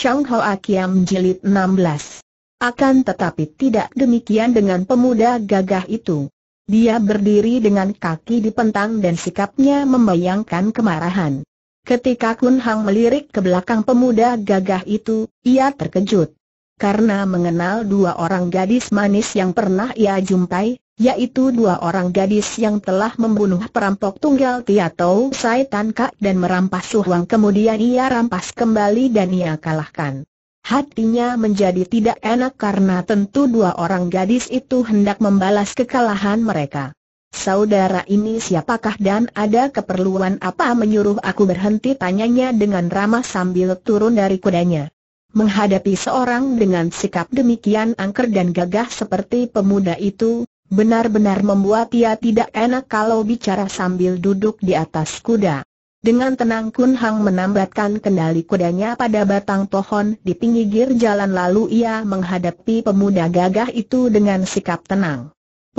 Chang Ho Akiam Jilid 16. Akan tetapi tidak demikian dengan pemuda gagah itu. Dia berdiri dengan kaki di pentang dan sikapnya membayangkan kemarahan. Ketika Kun Hang melirik ke belakang pemuda gagah itu, ia terkejut karena mengenal dua orang gadis manis yang pernah ia jumpai, yaitu dua orang gadis yang telah membunuh perampok tunggal Tiatou Sai Tan Kak dan merampas Suhuang kemudian ia rampas kembali dan ia kalahkan. Hatinya menjadi tidak enak karena tentu dua orang gadis itu hendak membalas kekalahan mereka. Saudara ini siapakah dan ada keperluan apa menyuruh aku berhenti tanyanya dengan ramah sambil turun dari kudanya. Menghadapi seorang dengan sikap demikian angker dan gagah seperti pemuda itu, benar-benar membuat ia tidak enak kalau bicara sambil duduk di atas kuda. Dengan tenang Kun Hang menambatkan kendali kudanya pada batang pohon di pinggir jalan lalu ia menghadapi pemuda gagah itu dengan sikap tenang.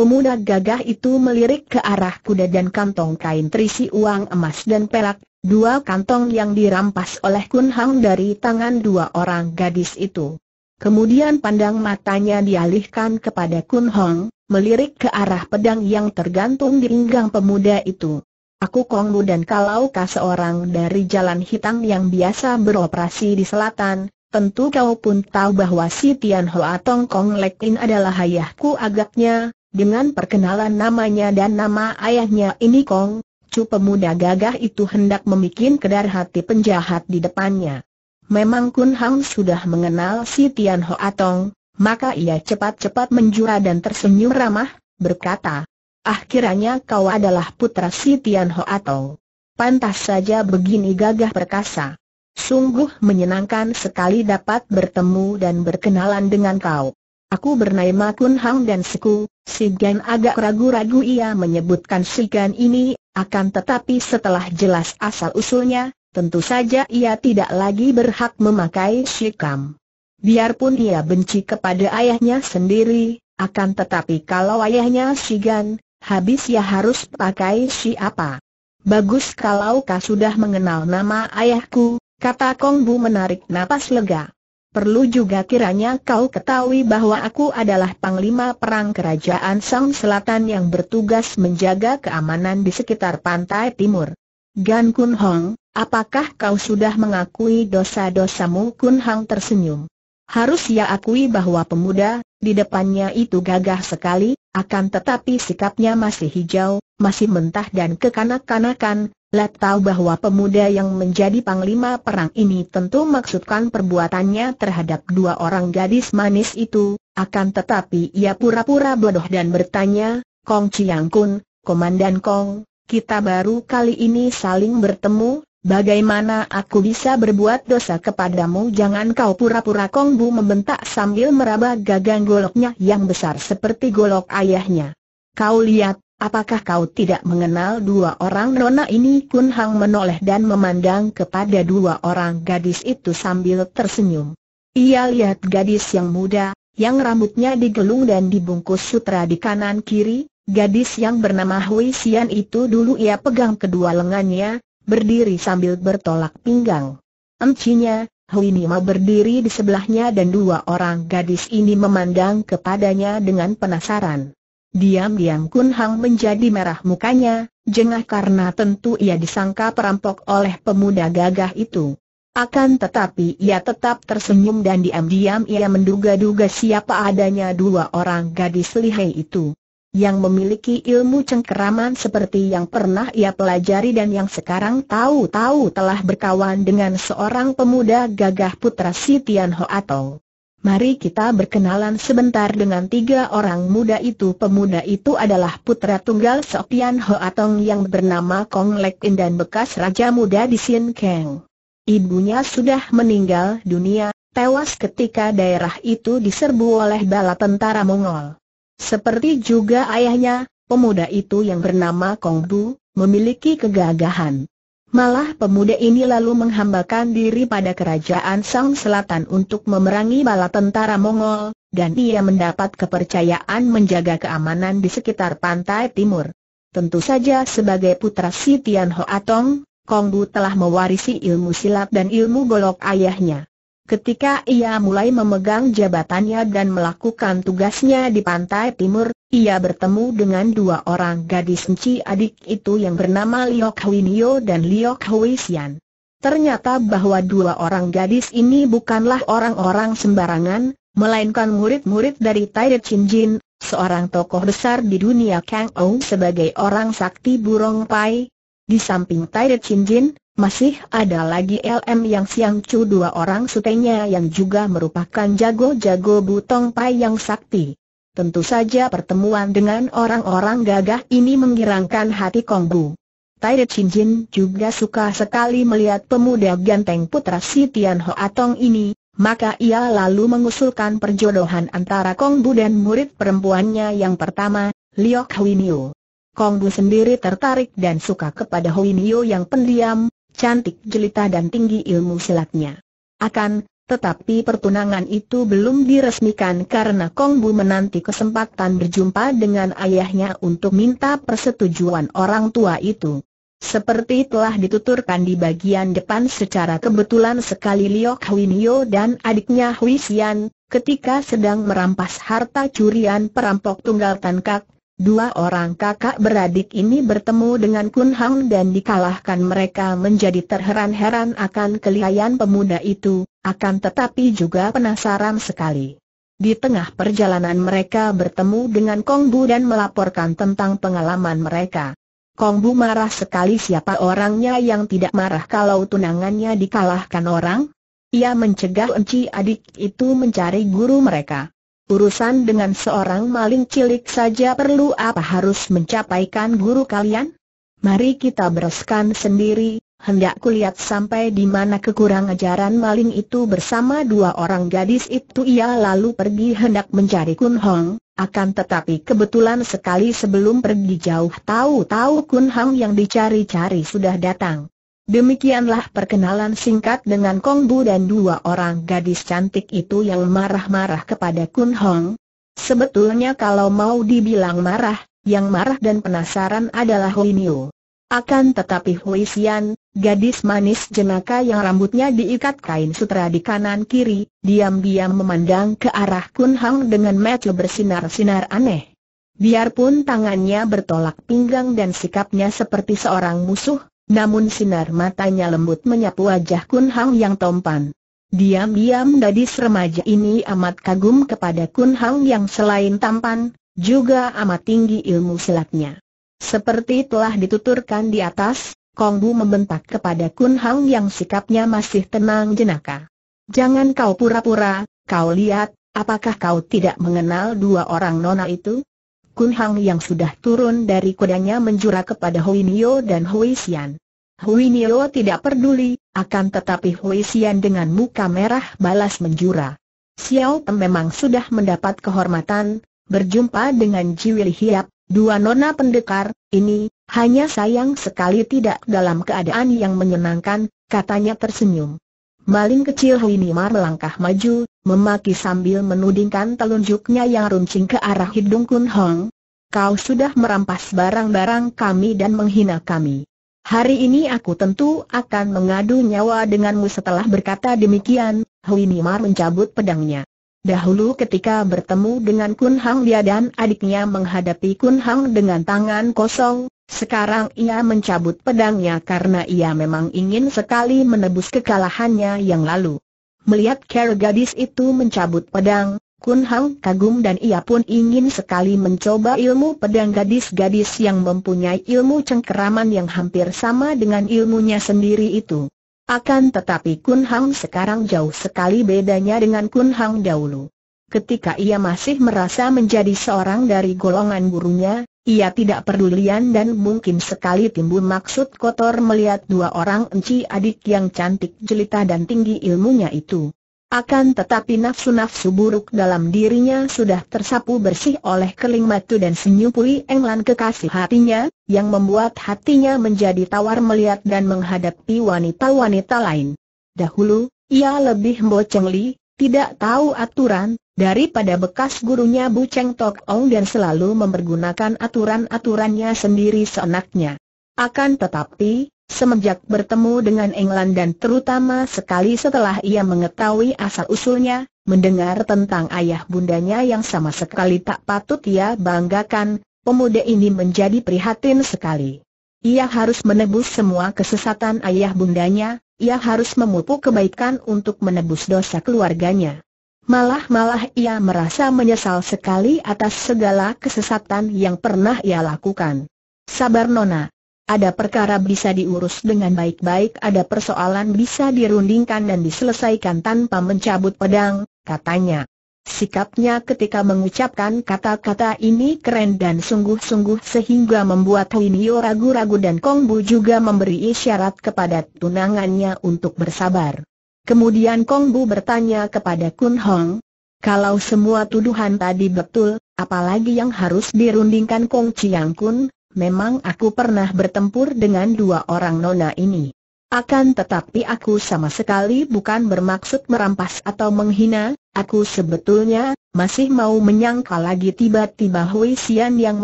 Pemuda gagah itu melirik ke arah kuda dan kantong kain terisi uang emas dan perak, dua kantong yang dirampas oleh Kun Hang dari tangan dua orang gadis itu. Kemudian pandang matanya dialihkan kepada Kun Hong, melirik ke arah pedang yang tergantung di pinggang pemuda itu. Aku Kong Kongbu dan kalau kau seorang dari jalan hitam yang biasa beroperasi di selatan, tentu kau pun tahu bahwa si Tian Hoa Tong Kong Lek In adalah ayahku agaknya, dengan perkenalan namanya dan nama ayahnya ini Kong, Cu pemuda gagah itu hendak memikin kedar hati penjahat di depannya. Memang Kun Hang sudah mengenal si Tian Ho Atong, maka ia cepat-cepat menjura dan tersenyum ramah, berkata, "Akhirnya ah, kau adalah putra si Tian Ho Atong. Pantas saja begini gagah perkasa. Sungguh menyenangkan sekali dapat bertemu dan berkenalan dengan kau. Aku bernama Kun Hang dan Seku, si Gan agak ragu-ragu ia menyebutkan si Gan ini, akan tetapi setelah jelas asal-usulnya, tentu saja ia tidak lagi berhak memakai si kam. Biarpun ia benci kepada ayahnya sendiri, akan tetapi kalau ayahnya si Gan, habis ia harus pakai si apa? Bagus kalau kau sudah mengenal nama ayahku, kata Kong Bu menarik napas lega. Perlu juga kiranya kau ketahui bahwa aku adalah Panglima Perang Kerajaan Sang Selatan yang bertugas menjaga keamanan di sekitar pantai timur. Gan Kun Hong, apakah kau sudah mengakui dosa-dosamu Kun Hong tersenyum? Harus ia akui bahwa pemuda, di depannya itu gagah sekali, akan tetapi sikapnya masih hijau, masih mentah dan kekanak-kanakan, Let tahu bahwa pemuda yang menjadi panglima perang ini tentu maksudkan perbuatannya terhadap dua orang gadis manis itu, akan tetapi ia pura-pura bodoh dan bertanya, Kong Chiang Kun, Komandan Kong, kita baru kali ini saling bertemu, bagaimana aku bisa berbuat dosa kepadamu? Jangan kau pura-pura Kong Bu membentak sambil meraba gagang goloknya yang besar seperti golok ayahnya. Kau lihat, Apakah kau tidak mengenal dua orang nona ini? Kun Hang menoleh dan memandang kepada dua orang gadis itu sambil tersenyum. Ia lihat gadis yang muda, yang rambutnya digelung dan dibungkus sutra di kanan kiri, gadis yang bernama Hui Xian itu dulu ia pegang kedua lengannya, berdiri sambil bertolak pinggang. Emcinya, Hui Nima berdiri di sebelahnya dan dua orang gadis ini memandang kepadanya dengan penasaran. Diam-diam Kun Hang menjadi merah mukanya, jengah karena tentu ia disangka perampok oleh pemuda gagah itu. Akan tetapi ia tetap tersenyum dan diam-diam ia menduga-duga siapa adanya dua orang gadis lihai itu. Yang memiliki ilmu cengkeraman seperti yang pernah ia pelajari dan yang sekarang tahu-tahu telah berkawan dengan seorang pemuda gagah putra si Tian Ho atau Mari kita berkenalan sebentar dengan tiga orang muda itu Pemuda itu adalah putra tunggal Sok Tian Ho Atong yang bernama Kong Lek In dan bekas Raja Muda di Sin Kang. Ibunya sudah meninggal dunia, tewas ketika daerah itu diserbu oleh bala tentara Mongol Seperti juga ayahnya, pemuda itu yang bernama Kong Bu, memiliki kegagahan Malah pemuda ini lalu menghambakan diri pada kerajaan Sang Selatan untuk memerangi bala tentara Mongol, dan ia mendapat kepercayaan menjaga keamanan di sekitar pantai timur. Tentu saja sebagai putra si Tian Ho Atong, Kongbu telah mewarisi ilmu silat dan ilmu golok ayahnya. Ketika ia mulai memegang jabatannya dan melakukan tugasnya di pantai timur, ia bertemu dengan dua orang gadis enci adik itu yang bernama Liok Huinio dan Liok Huisian. Ternyata bahwa dua orang gadis ini bukanlah orang-orang sembarangan, melainkan murid-murid dari Tairi Chin Jin, seorang tokoh besar di dunia Kang Ong sebagai orang sakti burung Pai. Di samping Tairi Chin Jin, masih ada lagi LM yang siang cu dua orang sutenya yang juga merupakan jago-jago butong pai yang sakti. Tentu saja pertemuan dengan orang-orang gagah ini menggirangkan hati Kongbu. Tired Jin juga suka sekali melihat pemuda ganteng putra si Tian Ho Atong ini, maka ia lalu mengusulkan perjodohan antara Kongbu dan murid perempuannya yang pertama, Liok Kong Kongbu sendiri tertarik dan suka kepada Huinio yang pendiam, cantik jelita dan tinggi ilmu silatnya. Akan, tetapi pertunangan itu belum diresmikan karena Kong Bu menanti kesempatan berjumpa dengan ayahnya untuk minta persetujuan orang tua itu. Seperti telah dituturkan di bagian depan secara kebetulan sekali Liok Huinio dan adiknya Hui Xian, ketika sedang merampas harta curian perampok tunggal Tan Kak, Dua orang kakak beradik ini bertemu dengan Kun Hang dan dikalahkan mereka menjadi terheran-heran akan kelihayan pemuda itu, akan tetapi juga penasaran sekali. Di tengah perjalanan mereka bertemu dengan Kong Bu dan melaporkan tentang pengalaman mereka. Kong Bu marah sekali siapa orangnya yang tidak marah kalau tunangannya dikalahkan orang? Ia mencegah Enci adik itu mencari guru mereka urusan dengan seorang maling cilik saja perlu apa harus mencapaikan guru kalian? Mari kita bereskan sendiri, hendak kulihat sampai di mana kekurang ajaran maling itu bersama dua orang gadis itu ia lalu pergi hendak mencari Kun Hong, akan tetapi kebetulan sekali sebelum pergi jauh tahu-tahu Kun Hong yang dicari-cari sudah datang. Demikianlah perkenalan singkat dengan Kong Bu dan dua orang gadis cantik itu yang marah-marah kepada Kun Hong. Sebetulnya kalau mau dibilang marah, yang marah dan penasaran adalah Hui Niu. Akan tetapi Hui Xian, gadis manis jenaka yang rambutnya diikat kain sutra di kanan kiri, diam-diam memandang ke arah Kun Hong dengan mata bersinar-sinar aneh. Biarpun tangannya bertolak pinggang dan sikapnya seperti seorang musuh, namun sinar matanya lembut menyapu wajah Kun Hang yang tompan. Diam-diam gadis remaja ini amat kagum kepada Kun Hang yang selain tampan, juga amat tinggi ilmu silatnya. Seperti telah dituturkan di atas, Kong Bu membentak kepada Kun Hang yang sikapnya masih tenang jenaka. Jangan kau pura-pura, kau lihat, apakah kau tidak mengenal dua orang nona itu? Kun Hang yang sudah turun dari kudanya menjurah kepada Hui Nio dan Hui Xian. Hui Nio tidak peduli, akan tetapi Hui Xian dengan muka merah balas menjura. Xiao Tem memang sudah mendapat kehormatan, berjumpa dengan Wil Hiap, dua nona pendekar, ini, hanya sayang sekali tidak dalam keadaan yang menyenangkan, katanya tersenyum. Maling kecil Hui Nima melangkah maju, memaki sambil menudingkan telunjuknya yang runcing ke arah hidung Kun Hong. Kau sudah merampas barang-barang kami dan menghina kami. Hari ini aku tentu akan mengadu nyawa denganmu setelah berkata demikian, Hui Nimar mencabut pedangnya. Dahulu ketika bertemu dengan Kun Hang dia dan adiknya menghadapi Kun Hang dengan tangan kosong, sekarang ia mencabut pedangnya karena ia memang ingin sekali menebus kekalahannya yang lalu. Melihat kera gadis itu mencabut pedang, Kun Hang kagum dan ia pun ingin sekali mencoba ilmu pedang gadis-gadis yang mempunyai ilmu cengkeraman yang hampir sama dengan ilmunya sendiri itu. Akan tetapi Kun Hang sekarang jauh sekali bedanya dengan Kun Hang dahulu. Ketika ia masih merasa menjadi seorang dari golongan gurunya, ia tidak pedulian dan mungkin sekali timbul maksud kotor melihat dua orang enci adik yang cantik jelita dan tinggi ilmunya itu. Akan tetapi nafsu-nafsu buruk dalam dirinya sudah tersapu bersih oleh keling matu dan senyum Pui Englan kekasih hatinya, yang membuat hatinya menjadi tawar melihat dan menghadapi wanita-wanita lain. Dahulu, ia lebih mbocengli, tidak tahu aturan, daripada bekas gurunya Bu Cheng Tok Ong dan selalu mempergunakan aturan-aturannya sendiri seenaknya. Akan tetapi, Semenjak bertemu dengan England dan terutama sekali setelah ia mengetahui asal-usulnya, mendengar tentang ayah bundanya yang sama sekali tak patut ia banggakan, pemuda ini menjadi prihatin sekali. Ia harus menebus semua kesesatan ayah bundanya, ia harus memupuk kebaikan untuk menebus dosa keluarganya. Malah-malah ia merasa menyesal sekali atas segala kesesatan yang pernah ia lakukan. Sabar Nona, ada perkara bisa diurus dengan baik-baik, ada persoalan bisa dirundingkan dan diselesaikan tanpa mencabut pedang, katanya. Sikapnya ketika mengucapkan kata-kata ini keren dan sungguh-sungguh sehingga membuat Winio ragu-ragu dan Kongbu juga memberi isyarat kepada tunangannya untuk bersabar. Kemudian Kongbu bertanya kepada Kun Hong, kalau semua tuduhan tadi betul, apalagi yang harus dirundingkan Kong Chiang Kun, memang aku pernah bertempur dengan dua orang nona ini. Akan tetapi aku sama sekali bukan bermaksud merampas atau menghina, aku sebetulnya masih mau menyangka lagi tiba-tiba Hui Xian yang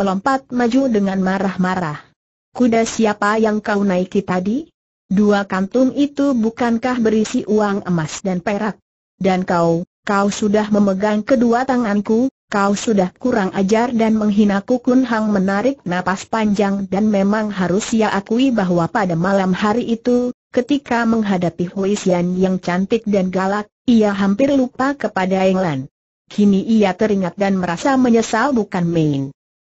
melompat maju dengan marah-marah. Kuda siapa yang kau naiki tadi? Dua kantung itu bukankah berisi uang emas dan perak? Dan kau, kau sudah memegang kedua tanganku, kau sudah kurang ajar dan menghinaku Kun Hang menarik napas panjang dan memang harus ia akui bahwa pada malam hari itu, ketika menghadapi Hui Xian yang cantik dan galak, ia hampir lupa kepada Englan. Kini ia teringat dan merasa menyesal bukan main.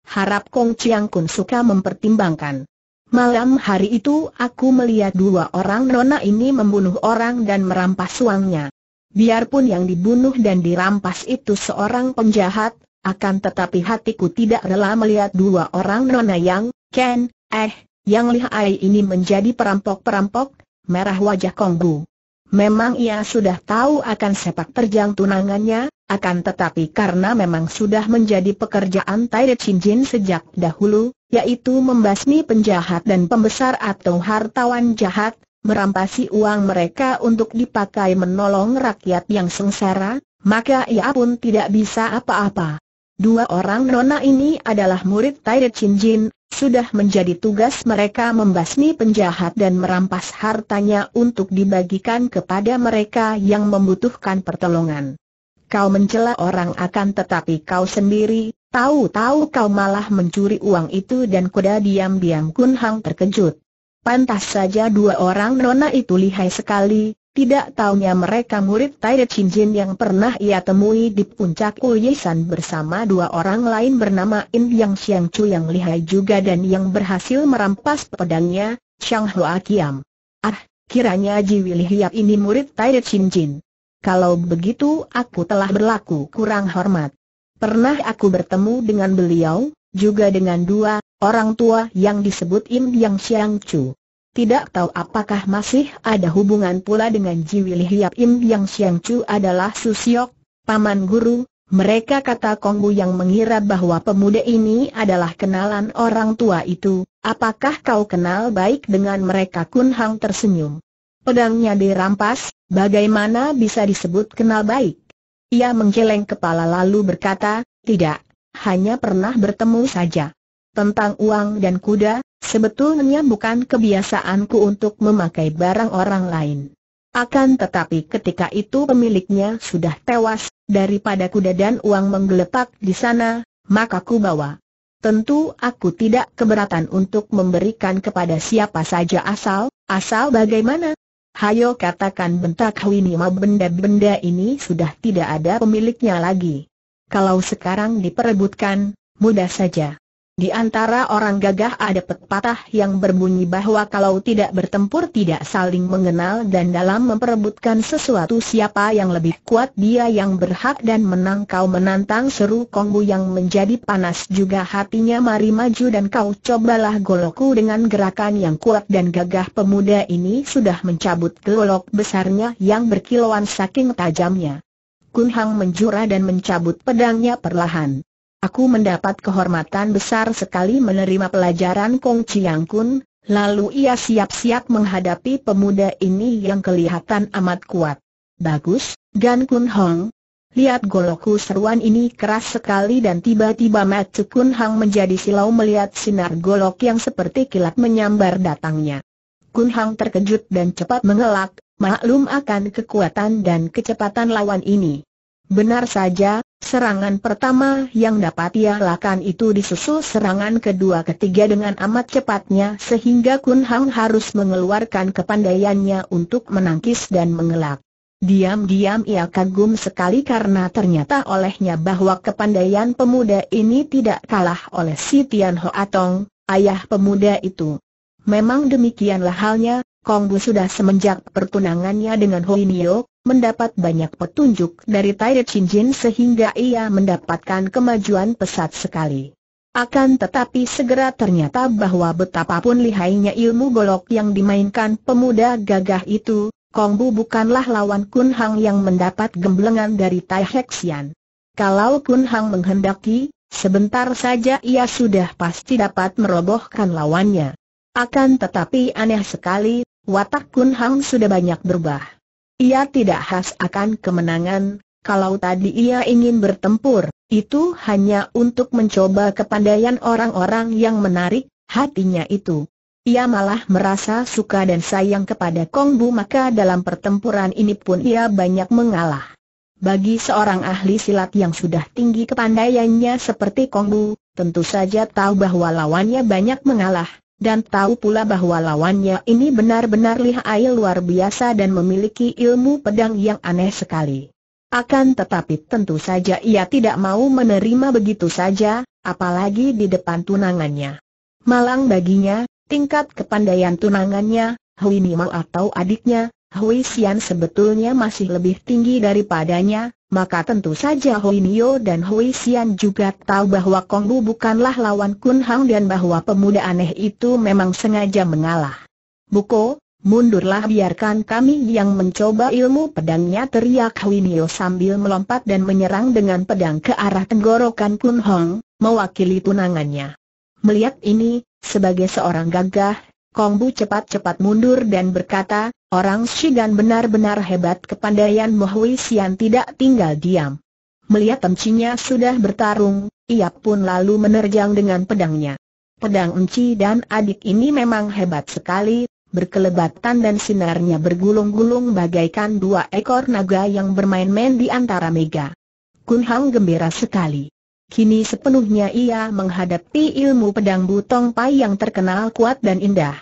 Harap Kong Chiang Kun suka mempertimbangkan. Malam hari itu aku melihat dua orang nona ini membunuh orang dan merampas uangnya. Biarpun yang dibunuh dan dirampas itu seorang penjahat, akan tetapi hatiku tidak rela melihat dua orang nona yang, Ken, eh, yang lihai ini menjadi perampok-perampok, merah wajah Konggu. Memang ia sudah tahu akan sepak terjang tunangannya, akan tetapi karena memang sudah menjadi pekerjaan Tai Jin sejak dahulu, yaitu membasmi penjahat dan pembesar atau hartawan jahat, merampasi uang mereka untuk dipakai menolong rakyat yang sengsara, maka ia pun tidak bisa apa-apa. Dua orang nona ini adalah murid Taire Chin Jin, sudah menjadi tugas mereka membasmi penjahat dan merampas hartanya untuk dibagikan kepada mereka yang membutuhkan pertolongan. Kau mencela orang akan tetapi kau sendiri, tahu-tahu kau malah mencuri uang itu dan kuda diam-diam Kun Hang terkejut. Pantas saja dua orang nona itu lihai sekali, tidak taunya mereka murid Tai Chin Jin yang pernah ia temui di puncak Uyisan bersama dua orang lain bernama In Yang Xiang Chu yang lihai juga dan yang berhasil merampas pedangnya, Chang Hua Kiam. Ah, kiranya Ji Wilihiap ini murid Tai Chin Jin. Kalau begitu aku telah berlaku kurang hormat. Pernah aku bertemu dengan beliau, juga dengan dua orang tua yang disebut Im Yang Siang Chu. Tidak tahu apakah masih ada hubungan pula dengan Ji Hiap Im Yang Siang Chu adalah Susiok, paman guru, mereka kata Kongbu yang mengira bahwa pemuda ini adalah kenalan orang tua itu, apakah kau kenal baik dengan mereka Kun Hang tersenyum. Pedangnya dirampas, bagaimana bisa disebut kenal baik? Ia menggeleng kepala lalu berkata, tidak, hanya pernah bertemu saja tentang uang dan kuda, sebetulnya bukan kebiasaanku untuk memakai barang orang lain. Akan tetapi ketika itu pemiliknya sudah tewas, daripada kuda dan uang menggeletak di sana, maka ku bawa. Tentu aku tidak keberatan untuk memberikan kepada siapa saja asal, asal bagaimana? Hayo katakan bentak Winima benda-benda ini sudah tidak ada pemiliknya lagi. Kalau sekarang diperebutkan, mudah saja. Di antara orang gagah ada pepatah yang berbunyi bahwa kalau tidak bertempur tidak saling mengenal dan dalam memperebutkan sesuatu siapa yang lebih kuat dia yang berhak dan menang kau menantang seru Kongbu yang menjadi panas juga hatinya mari maju dan kau cobalah goloku dengan gerakan yang kuat dan gagah pemuda ini sudah mencabut golok besarnya yang berkilauan saking tajamnya. Kun Hang menjura dan mencabut pedangnya perlahan. Aku mendapat kehormatan besar sekali menerima pelajaran Kong Chiang Kun, lalu ia siap-siap menghadapi pemuda ini yang kelihatan amat kuat. Bagus, Gan Kun Hong. Lihat goloku seruan ini keras sekali dan tiba-tiba Matsu Kun Hang menjadi silau melihat sinar golok yang seperti kilat menyambar datangnya. Kun Hang terkejut dan cepat mengelak, maklum akan kekuatan dan kecepatan lawan ini. Benar saja, serangan pertama yang dapat ia lakukan itu disusul serangan kedua ketiga dengan amat cepatnya sehingga Kun Hang harus mengeluarkan kepandaiannya untuk menangkis dan mengelak. Diam-diam ia kagum sekali karena ternyata olehnya bahwa kepandaian pemuda ini tidak kalah oleh si Tian Ho Atong, ayah pemuda itu. Memang demikianlah halnya, Kong Bu sudah semenjak pertunangannya dengan Ho Inyok, mendapat banyak petunjuk dari Tai Jin sehingga ia mendapatkan kemajuan pesat sekali. Akan tetapi segera ternyata bahwa betapapun lihainya ilmu golok yang dimainkan pemuda gagah itu, Kongbu bukanlah lawan Kun Hang yang mendapat gemblengan dari Tai Hexian. Kalau Kun Hang menghendaki, sebentar saja ia sudah pasti dapat merobohkan lawannya. Akan tetapi aneh sekali, watak Kun Hang sudah banyak berubah. Ia tidak khas akan kemenangan, kalau tadi ia ingin bertempur, itu hanya untuk mencoba kepandaian orang-orang yang menarik hatinya itu. Ia malah merasa suka dan sayang kepada Kong Bu maka dalam pertempuran ini pun ia banyak mengalah. Bagi seorang ahli silat yang sudah tinggi kepandaiannya seperti Kong Bu, tentu saja tahu bahwa lawannya banyak mengalah, dan tahu pula bahwa lawannya ini benar-benar lihai luar biasa dan memiliki ilmu pedang yang aneh sekali. Akan tetapi tentu saja ia tidak mau menerima begitu saja, apalagi di depan tunangannya. Malang baginya, tingkat kepandaian tunangannya, Hui Nimal atau adiknya, Hui Xian sebetulnya masih lebih tinggi daripadanya, maka tentu saja Hui Nio dan Hui Xian juga tahu bahwa Kong Bu bukanlah lawan Kun Hang dan bahwa pemuda aneh itu memang sengaja mengalah. Buko, mundurlah biarkan kami yang mencoba ilmu pedangnya teriak Hui Nio sambil melompat dan menyerang dengan pedang ke arah tenggorokan Kun Hong, mewakili tunangannya. Melihat ini, sebagai seorang gagah, Kong Bu cepat-cepat mundur dan berkata, Orang Shigan benar-benar hebat kepandaian Mohui Sian tidak tinggal diam. Melihat Encinya sudah bertarung, ia pun lalu menerjang dengan pedangnya. Pedang Enci dan adik ini memang hebat sekali, berkelebatan dan sinarnya bergulung-gulung bagaikan dua ekor naga yang bermain-main di antara mega. Kun Hang gembira sekali. Kini sepenuhnya ia menghadapi ilmu pedang Butong Pai yang terkenal kuat dan indah.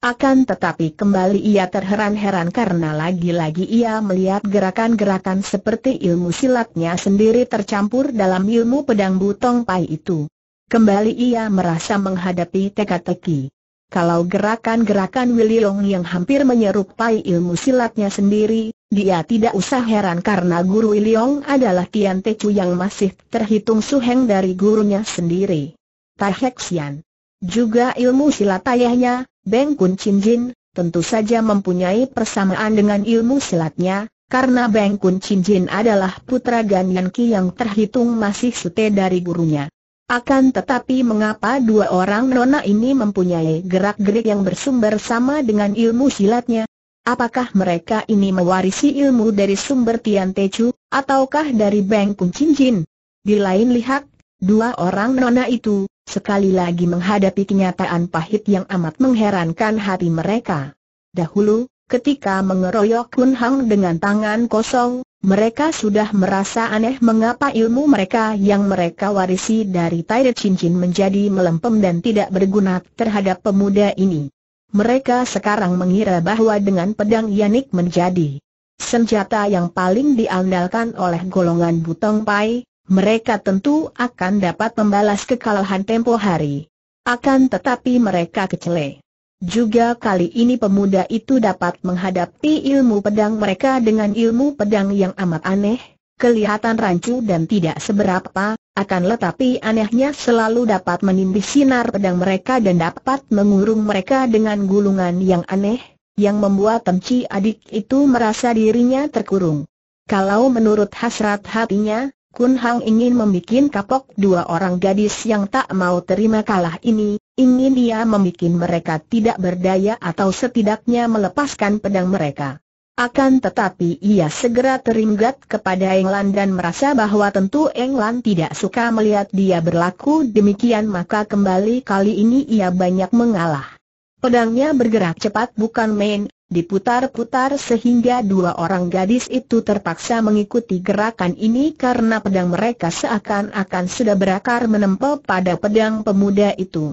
Akan tetapi kembali ia terheran-heran karena lagi-lagi ia melihat gerakan-gerakan seperti ilmu silatnya sendiri tercampur dalam ilmu pedang butong pai itu. Kembali ia merasa menghadapi teka-teki. Kalau gerakan-gerakan Wililong yang hampir menyerupai ilmu silatnya sendiri, dia tidak usah heran karena guru Wililong adalah Tian Tecu yang masih terhitung suheng dari gurunya sendiri. Tai Hexian. Juga ilmu silat ayahnya, Beng Kun Chin Jin, tentu saja mempunyai persamaan dengan ilmu silatnya, karena Beng Kun Chin Jin adalah putra Gan Yan Ki yang terhitung masih sete dari gurunya. Akan tetapi mengapa dua orang nona ini mempunyai gerak-gerik yang bersumber sama dengan ilmu silatnya? Apakah mereka ini mewarisi ilmu dari sumber Tian Te Chu, ataukah dari Beng Kun Chin Jin? Di lain lihat, Dua orang nona itu, sekali lagi menghadapi kenyataan pahit yang amat mengherankan hati mereka. Dahulu, ketika mengeroyok Kun Hang dengan tangan kosong, mereka sudah merasa aneh mengapa ilmu mereka yang mereka warisi dari Tairet Cincin menjadi melempem dan tidak berguna terhadap pemuda ini. Mereka sekarang mengira bahwa dengan pedang Yanik menjadi senjata yang paling diandalkan oleh golongan Butong Pai, mereka tentu akan dapat membalas kekalahan tempo hari. Akan tetapi mereka kecele. Juga kali ini pemuda itu dapat menghadapi ilmu pedang mereka dengan ilmu pedang yang amat aneh, kelihatan rancu dan tidak seberapa, akan tetapi anehnya selalu dapat menimbi sinar pedang mereka dan dapat mengurung mereka dengan gulungan yang aneh, yang membuat Temci adik itu merasa dirinya terkurung. Kalau menurut hasrat hatinya, Kun Hang ingin membuat kapok dua orang gadis yang tak mau terima kalah ini, ingin dia membuat mereka tidak berdaya atau setidaknya melepaskan pedang mereka. Akan tetapi ia segera teringat kepada Englan dan merasa bahwa tentu Englan tidak suka melihat dia berlaku demikian maka kembali kali ini ia banyak mengalah. Pedangnya bergerak cepat bukan main, diputar-putar sehingga dua orang gadis itu terpaksa mengikuti gerakan ini karena pedang mereka seakan-akan sudah berakar menempel pada pedang pemuda itu.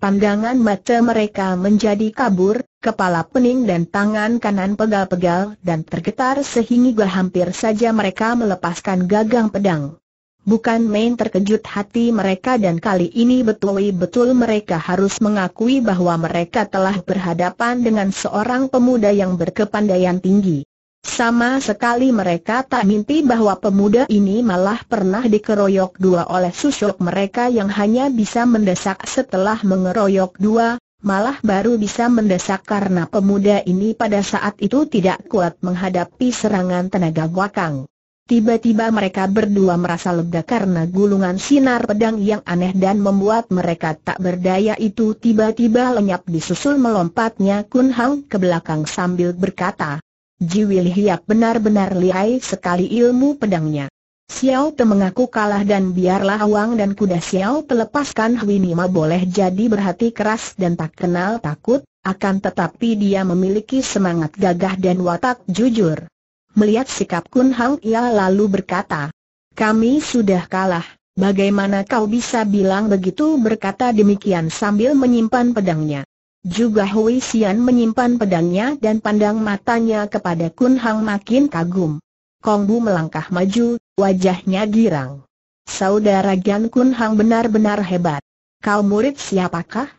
Pandangan mata mereka menjadi kabur, kepala pening dan tangan kanan pegal-pegal dan tergetar sehingga hampir saja mereka melepaskan gagang pedang. Bukan main terkejut hati mereka dan kali ini betul-betul mereka harus mengakui bahwa mereka telah berhadapan dengan seorang pemuda yang berkepandaian tinggi. Sama sekali mereka tak mimpi bahwa pemuda ini malah pernah dikeroyok dua oleh susuk mereka yang hanya bisa mendesak setelah mengeroyok dua, malah baru bisa mendesak karena pemuda ini pada saat itu tidak kuat menghadapi serangan tenaga wakang. Tiba-tiba mereka berdua merasa lega karena gulungan sinar pedang yang aneh dan membuat mereka tak berdaya itu tiba-tiba lenyap disusul melompatnya Kun Hang ke belakang sambil berkata, Wil Hiak benar-benar lihai sekali ilmu pedangnya. Xiao Te mengaku kalah dan biarlah Wang dan kuda Xiao Te lepaskan Huinima boleh jadi berhati keras dan tak kenal takut, akan tetapi dia memiliki semangat gagah dan watak jujur. Melihat sikap Kun Hang ia lalu berkata, kami sudah kalah, bagaimana kau bisa bilang begitu berkata demikian sambil menyimpan pedangnya. Juga Hui Xian menyimpan pedangnya dan pandang matanya kepada Kun Hang makin kagum. Kong Bu melangkah maju, wajahnya girang. Saudara Gan Kun Hang benar-benar hebat. Kau murid siapakah?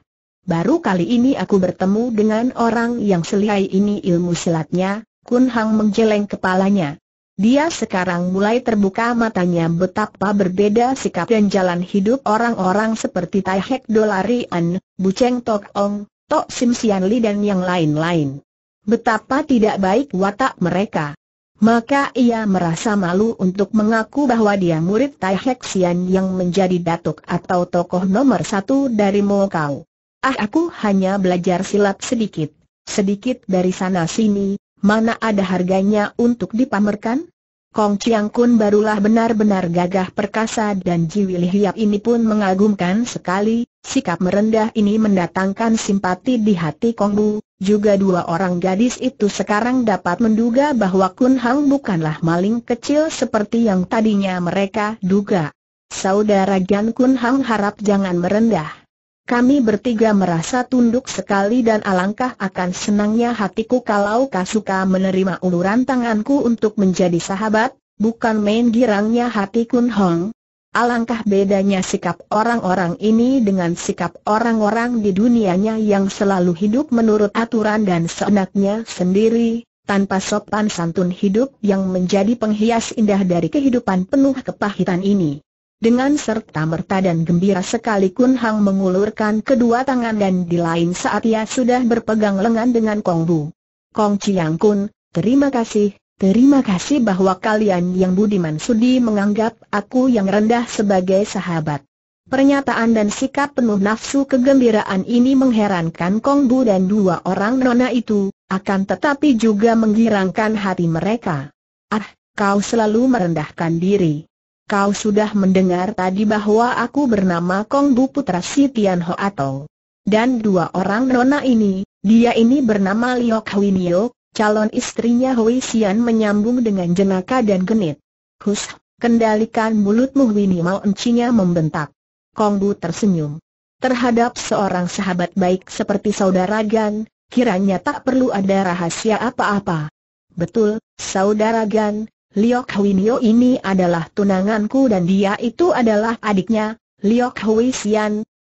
Baru kali ini aku bertemu dengan orang yang selihai ini ilmu silatnya, Kun Hang menggeleng kepalanya. Dia sekarang mulai terbuka matanya betapa berbeda sikap dan jalan hidup orang-orang seperti Tai Hek Dolarian, Bu Cheng Tok Ong, Tok Sim Sian Li dan yang lain-lain. Betapa tidak baik watak mereka. Maka ia merasa malu untuk mengaku bahwa dia murid Tai Hek Sian yang menjadi datuk atau tokoh nomor satu dari Mokau. Ah aku hanya belajar silat sedikit, sedikit dari sana sini, mana ada harganya untuk dipamerkan? Kong Chiang Kun barulah benar-benar gagah perkasa dan Jiwi Lihiap ini pun mengagumkan sekali, sikap merendah ini mendatangkan simpati di hati Kong Bu, juga dua orang gadis itu sekarang dapat menduga bahwa Kun Hang bukanlah maling kecil seperti yang tadinya mereka duga. Saudara Gan Kun Hang harap jangan merendah. Kami bertiga merasa tunduk sekali dan alangkah akan senangnya hatiku kalau Kasuka menerima uluran tanganku untuk menjadi sahabat, bukan main girangnya hati Kun Hong. Alangkah bedanya sikap orang-orang ini dengan sikap orang-orang di dunianya yang selalu hidup menurut aturan dan seenaknya sendiri, tanpa sopan santun hidup yang menjadi penghias indah dari kehidupan penuh kepahitan ini. Dengan serta merta dan gembira sekali Kun Hang mengulurkan kedua tangan dan di lain saat ia sudah berpegang lengan dengan Kong Bu. Kong Chiang Kun, terima kasih, terima kasih bahwa kalian yang budiman sudi menganggap aku yang rendah sebagai sahabat. Pernyataan dan sikap penuh nafsu kegembiraan ini mengherankan Kong Bu dan dua orang nona itu, akan tetapi juga menggirangkan hati mereka. Ah, kau selalu merendahkan diri. Kau sudah mendengar tadi bahwa aku bernama Kong Bu Putra Si Tian Ho Atong. Dan dua orang nona ini, dia ini bernama Liok Hui Nio, calon istrinya Hui Xian menyambung dengan jenaka dan genit. Hus, kendalikan mulutmu Hui Nio encinya membentak. Kong Bu tersenyum. Terhadap seorang sahabat baik seperti saudara Gan, kiranya tak perlu ada rahasia apa-apa. Betul, saudara Gan, Liok Huinio ini adalah tunanganku dan dia itu adalah adiknya, Liok Hui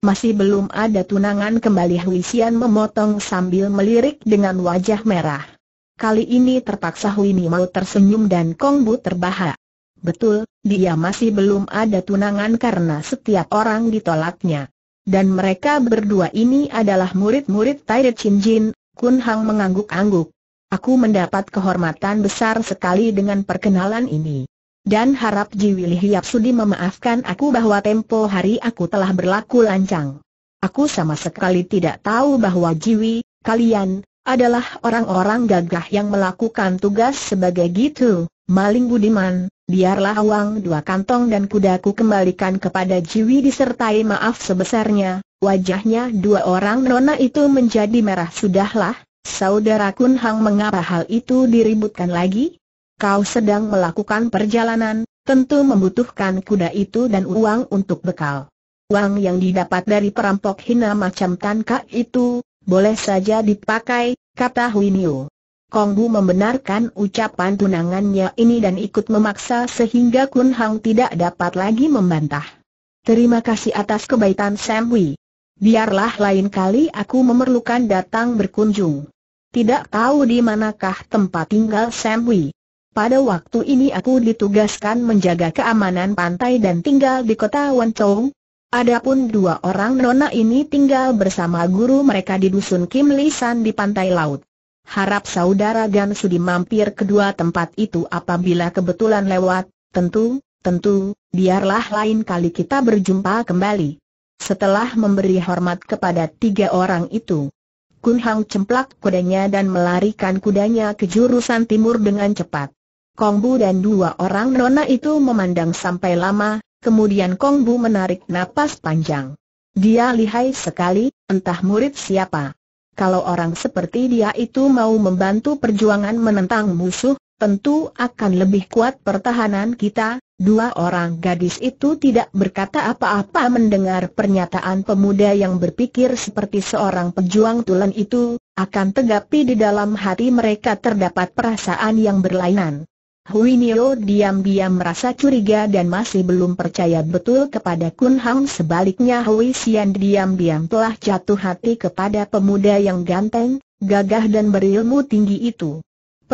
masih belum ada tunangan kembali Hui memotong sambil melirik dengan wajah merah. Kali ini terpaksa Hui mau tersenyum dan Kong Bu terbahak. Betul, dia masih belum ada tunangan karena setiap orang ditolaknya. Dan mereka berdua ini adalah murid-murid Tai Chin Jin, Kun Hang mengangguk-angguk. Aku mendapat kehormatan besar sekali dengan perkenalan ini. Dan harap Jiwili Hiap Sudi memaafkan aku bahwa tempo hari aku telah berlaku lancang. Aku sama sekali tidak tahu bahwa Jiwi, kalian, adalah orang-orang gagah yang melakukan tugas sebagai gitu, maling budiman, biarlah uang dua kantong dan kudaku kembalikan kepada Jiwi disertai maaf sebesarnya, wajahnya dua orang nona itu menjadi merah sudahlah, Saudara Kun Hang mengapa hal itu diributkan lagi? Kau sedang melakukan perjalanan, tentu membutuhkan kuda itu dan uang untuk bekal. Uang yang didapat dari perampok hina macam Tan itu, boleh saja dipakai, kata Hui Huinio. Kongbu membenarkan ucapan tunangannya ini dan ikut memaksa sehingga Kun Hang tidak dapat lagi membantah. Terima kasih atas kebaikan Sam Biarlah lain kali aku memerlukan datang berkunjung. Tidak tahu di manakah tempat tinggal Sam Pada waktu ini aku ditugaskan menjaga keamanan pantai dan tinggal di kota Wenchong. Adapun dua orang nona ini tinggal bersama guru mereka di dusun Kim Lisan di pantai laut. Harap saudara Gan Sudi mampir kedua tempat itu apabila kebetulan lewat, tentu, tentu, biarlah lain kali kita berjumpa kembali. Setelah memberi hormat kepada tiga orang itu, Kun Hang cemplak kudanya dan melarikan kudanya ke jurusan timur dengan cepat. Kong Bu dan dua orang nona itu memandang sampai lama, kemudian Kong Bu menarik napas panjang. Dia lihai sekali, entah murid siapa. Kalau orang seperti dia itu mau membantu perjuangan menentang musuh, tentu akan lebih kuat pertahanan kita. Dua orang gadis itu tidak berkata apa-apa mendengar pernyataan pemuda yang berpikir seperti seorang pejuang tulen itu, akan tegapi di dalam hati mereka terdapat perasaan yang berlainan. Hui Nio diam-diam merasa curiga dan masih belum percaya betul kepada Kun Hang sebaliknya Hui Xian diam-diam telah jatuh hati kepada pemuda yang ganteng, gagah dan berilmu tinggi itu.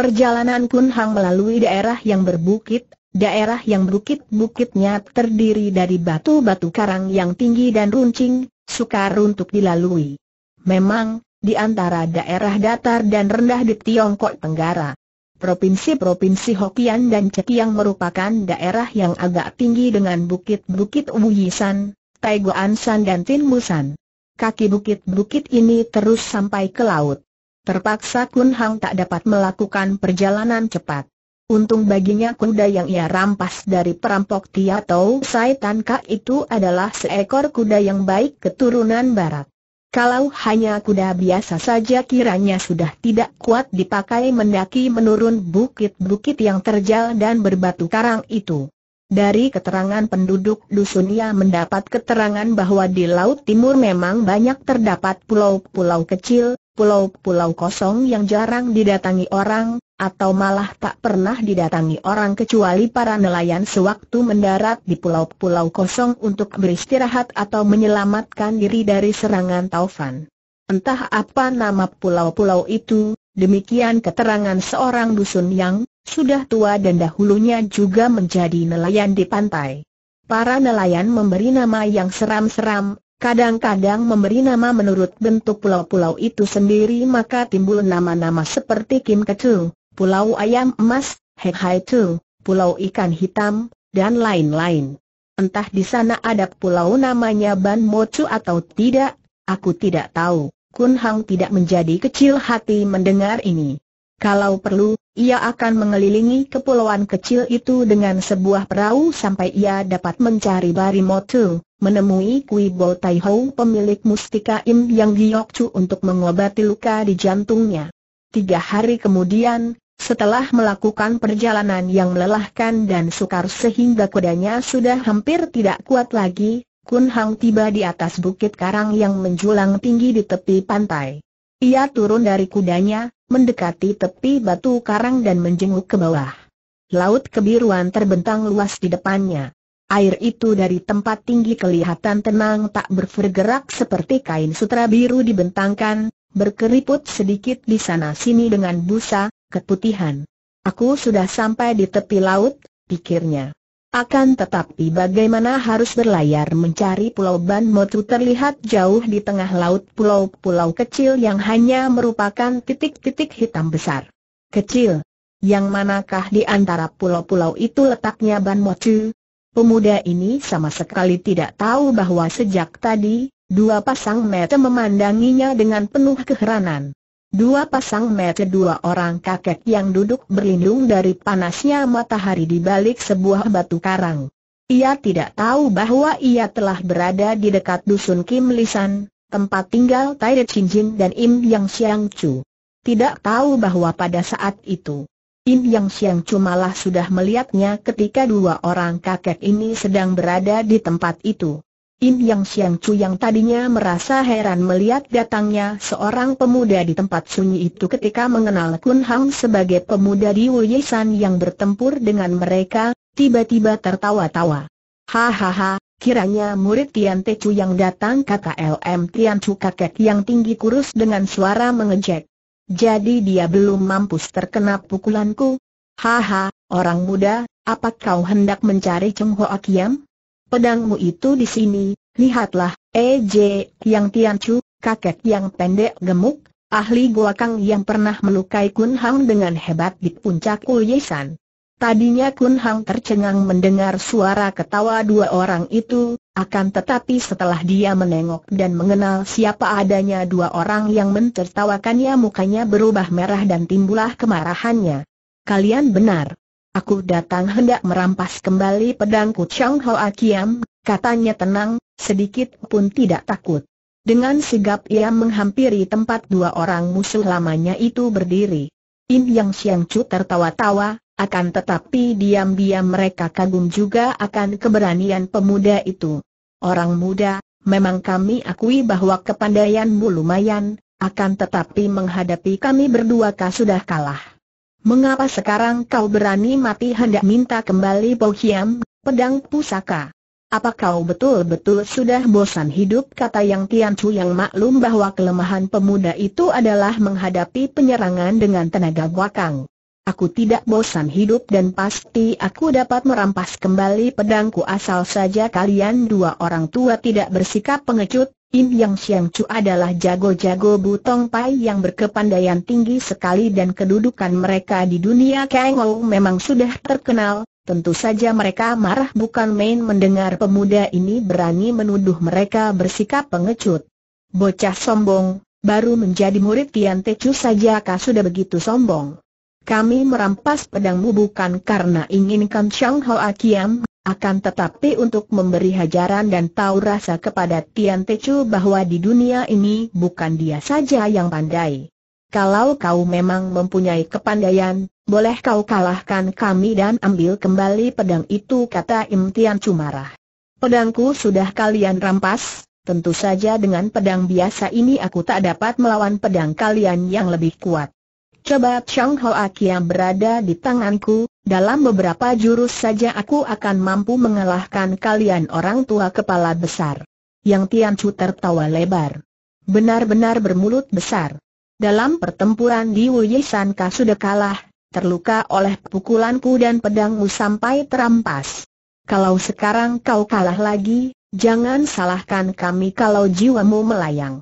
Perjalanan Hang melalui daerah yang berbukit, daerah yang bukit-bukitnya terdiri dari batu-batu karang yang tinggi dan runcing, sukar untuk dilalui. Memang, di antara daerah datar dan rendah di Tiongkok Tenggara, provinsi-provinsi Hokian dan Cekiang merupakan daerah yang agak tinggi dengan bukit-bukit Wuyisan, Taiguansan dan Tinmusan. Kaki bukit-bukit ini terus sampai ke laut. Terpaksa Kun Hang tak dapat melakukan perjalanan cepat. Untung baginya kuda yang ia rampas dari perampok Tau Sai Tan Kak itu adalah seekor kuda yang baik keturunan barat. Kalau hanya kuda biasa saja kiranya sudah tidak kuat dipakai mendaki menurun bukit-bukit yang terjal dan berbatu karang itu. Dari keterangan penduduk dusun ia mendapat keterangan bahwa di Laut Timur memang banyak terdapat pulau-pulau kecil, pulau-pulau kosong yang jarang didatangi orang, atau malah tak pernah didatangi orang kecuali para nelayan sewaktu mendarat di pulau-pulau kosong untuk beristirahat atau menyelamatkan diri dari serangan taufan. Entah apa nama pulau-pulau itu, demikian keterangan seorang dusun yang sudah tua dan dahulunya juga menjadi nelayan di pantai. Para nelayan memberi nama yang seram-seram, Kadang-kadang memberi nama menurut bentuk pulau-pulau itu sendiri maka timbul nama-nama seperti Kim Kecu, Pulau Ayam Emas, Hai Tu, Pulau Ikan Hitam, dan lain-lain. Entah di sana ada pulau namanya Ban Mocu atau tidak, aku tidak tahu. Kun Hang tidak menjadi kecil hati mendengar ini. Kalau perlu, ia akan mengelilingi kepulauan kecil itu dengan sebuah perahu sampai ia dapat mencari Bari menemui Kui Bo Tai Ho pemilik Mustika Im Yang Giok Chu untuk mengobati luka di jantungnya. Tiga hari kemudian, setelah melakukan perjalanan yang melelahkan dan sukar sehingga kudanya sudah hampir tidak kuat lagi, Kun Hang tiba di atas bukit karang yang menjulang tinggi di tepi pantai. Ia turun dari kudanya, mendekati tepi batu karang dan menjenguk ke bawah. Laut kebiruan terbentang luas di depannya. Air itu dari tempat tinggi kelihatan tenang tak bergerak seperti kain sutra biru dibentangkan, berkeriput sedikit di sana-sini dengan busa, keputihan. Aku sudah sampai di tepi laut, pikirnya. Akan tetapi bagaimana harus berlayar mencari Pulau Ban Motu terlihat jauh di tengah laut pulau-pulau kecil yang hanya merupakan titik-titik hitam besar. Kecil. Yang manakah di antara pulau-pulau itu letaknya Ban Motu? Pemuda ini sama sekali tidak tahu bahwa sejak tadi, dua pasang mata memandanginya dengan penuh keheranan. Dua pasang mata dua orang kakek yang duduk berlindung dari panasnya matahari di balik sebuah batu karang. Ia tidak tahu bahwa ia telah berada di dekat dusun Kim Lisan, tempat tinggal Tai Chin Jin dan Im Yang Xiang Chu. Tidak tahu bahwa pada saat itu, Im Yang Siang cumalah sudah melihatnya ketika dua orang kakek ini sedang berada di tempat itu. Im Yang Siang Chu yang tadinya merasa heran melihat datangnya seorang pemuda di tempat sunyi itu ketika mengenal Kun Hang sebagai pemuda di Wuyesan yang bertempur dengan mereka, tiba-tiba tertawa-tawa. Hahaha, kiranya murid Tian Te Chu yang datang kata LM Tian Chu kakek yang tinggi kurus dengan suara mengejek. Jadi dia belum mampus terkena pukulanku? Haha, orang muda, apa kau hendak mencari Cheng Ho Akiam? Pedangmu itu di sini, lihatlah, EJ, eh yang tian Chu, kakek yang pendek gemuk, ahli gua Kang yang pernah melukai Kun Hang dengan hebat di puncak Uyesan. Tadinya Kun Hang tercengang mendengar suara ketawa dua orang itu, akan tetapi setelah dia menengok dan mengenal siapa adanya dua orang yang mentertawakannya mukanya berubah merah dan timbullah kemarahannya. Kalian benar. Aku datang hendak merampas kembali pedangku Chang Ho Akiam katanya tenang, sedikit pun tidak takut. Dengan sigap ia menghampiri tempat dua orang musuh lamanya itu berdiri. In Yang Siang Chu tertawa-tawa, akan tetapi diam-diam mereka kagum juga akan keberanian pemuda itu. Orang muda, memang kami akui bahwa kepandaianmu lumayan, akan tetapi menghadapi kami berdua kau sudah kalah. Mengapa sekarang kau berani mati hendak minta kembali Bohiam, pedang pusaka? Apa kau betul-betul sudah bosan hidup kata Yang Tian Chu yang maklum bahwa kelemahan pemuda itu adalah menghadapi penyerangan dengan tenaga guakang. Aku tidak bosan hidup dan pasti aku dapat merampas kembali pedangku asal saja kalian dua orang tua tidak bersikap pengecut. Im Yang Xiang Chu adalah jago-jago butong pai yang berkepandaian tinggi sekali dan kedudukan mereka di dunia Ou memang sudah terkenal. Tentu saja mereka marah bukan main mendengar pemuda ini berani menuduh mereka bersikap pengecut. Bocah sombong, baru menjadi murid Tian Te Chu saja kah sudah begitu sombong. Kami merampas pedangmu bukan karena inginkan Chang Hoa Kiam, akan tetapi untuk memberi hajaran dan tahu rasa kepada Tian Chu bahwa di dunia ini bukan dia saja yang pandai. Kalau kau memang mempunyai kepandaian, boleh kau kalahkan kami dan ambil kembali pedang itu kata Im Tian Cumarah. Pedangku sudah kalian rampas, tentu saja dengan pedang biasa ini aku tak dapat melawan pedang kalian yang lebih kuat. Coba Chang Aki yang berada di tanganku, dalam beberapa jurus saja aku akan mampu mengalahkan kalian orang tua kepala besar. Yang Tian Chu tertawa lebar. Benar-benar bermulut besar. Dalam pertempuran di Wuyisan sudah kalah, terluka oleh pukulanku dan pedangmu sampai terampas. Kalau sekarang kau kalah lagi, jangan salahkan kami kalau jiwamu melayang.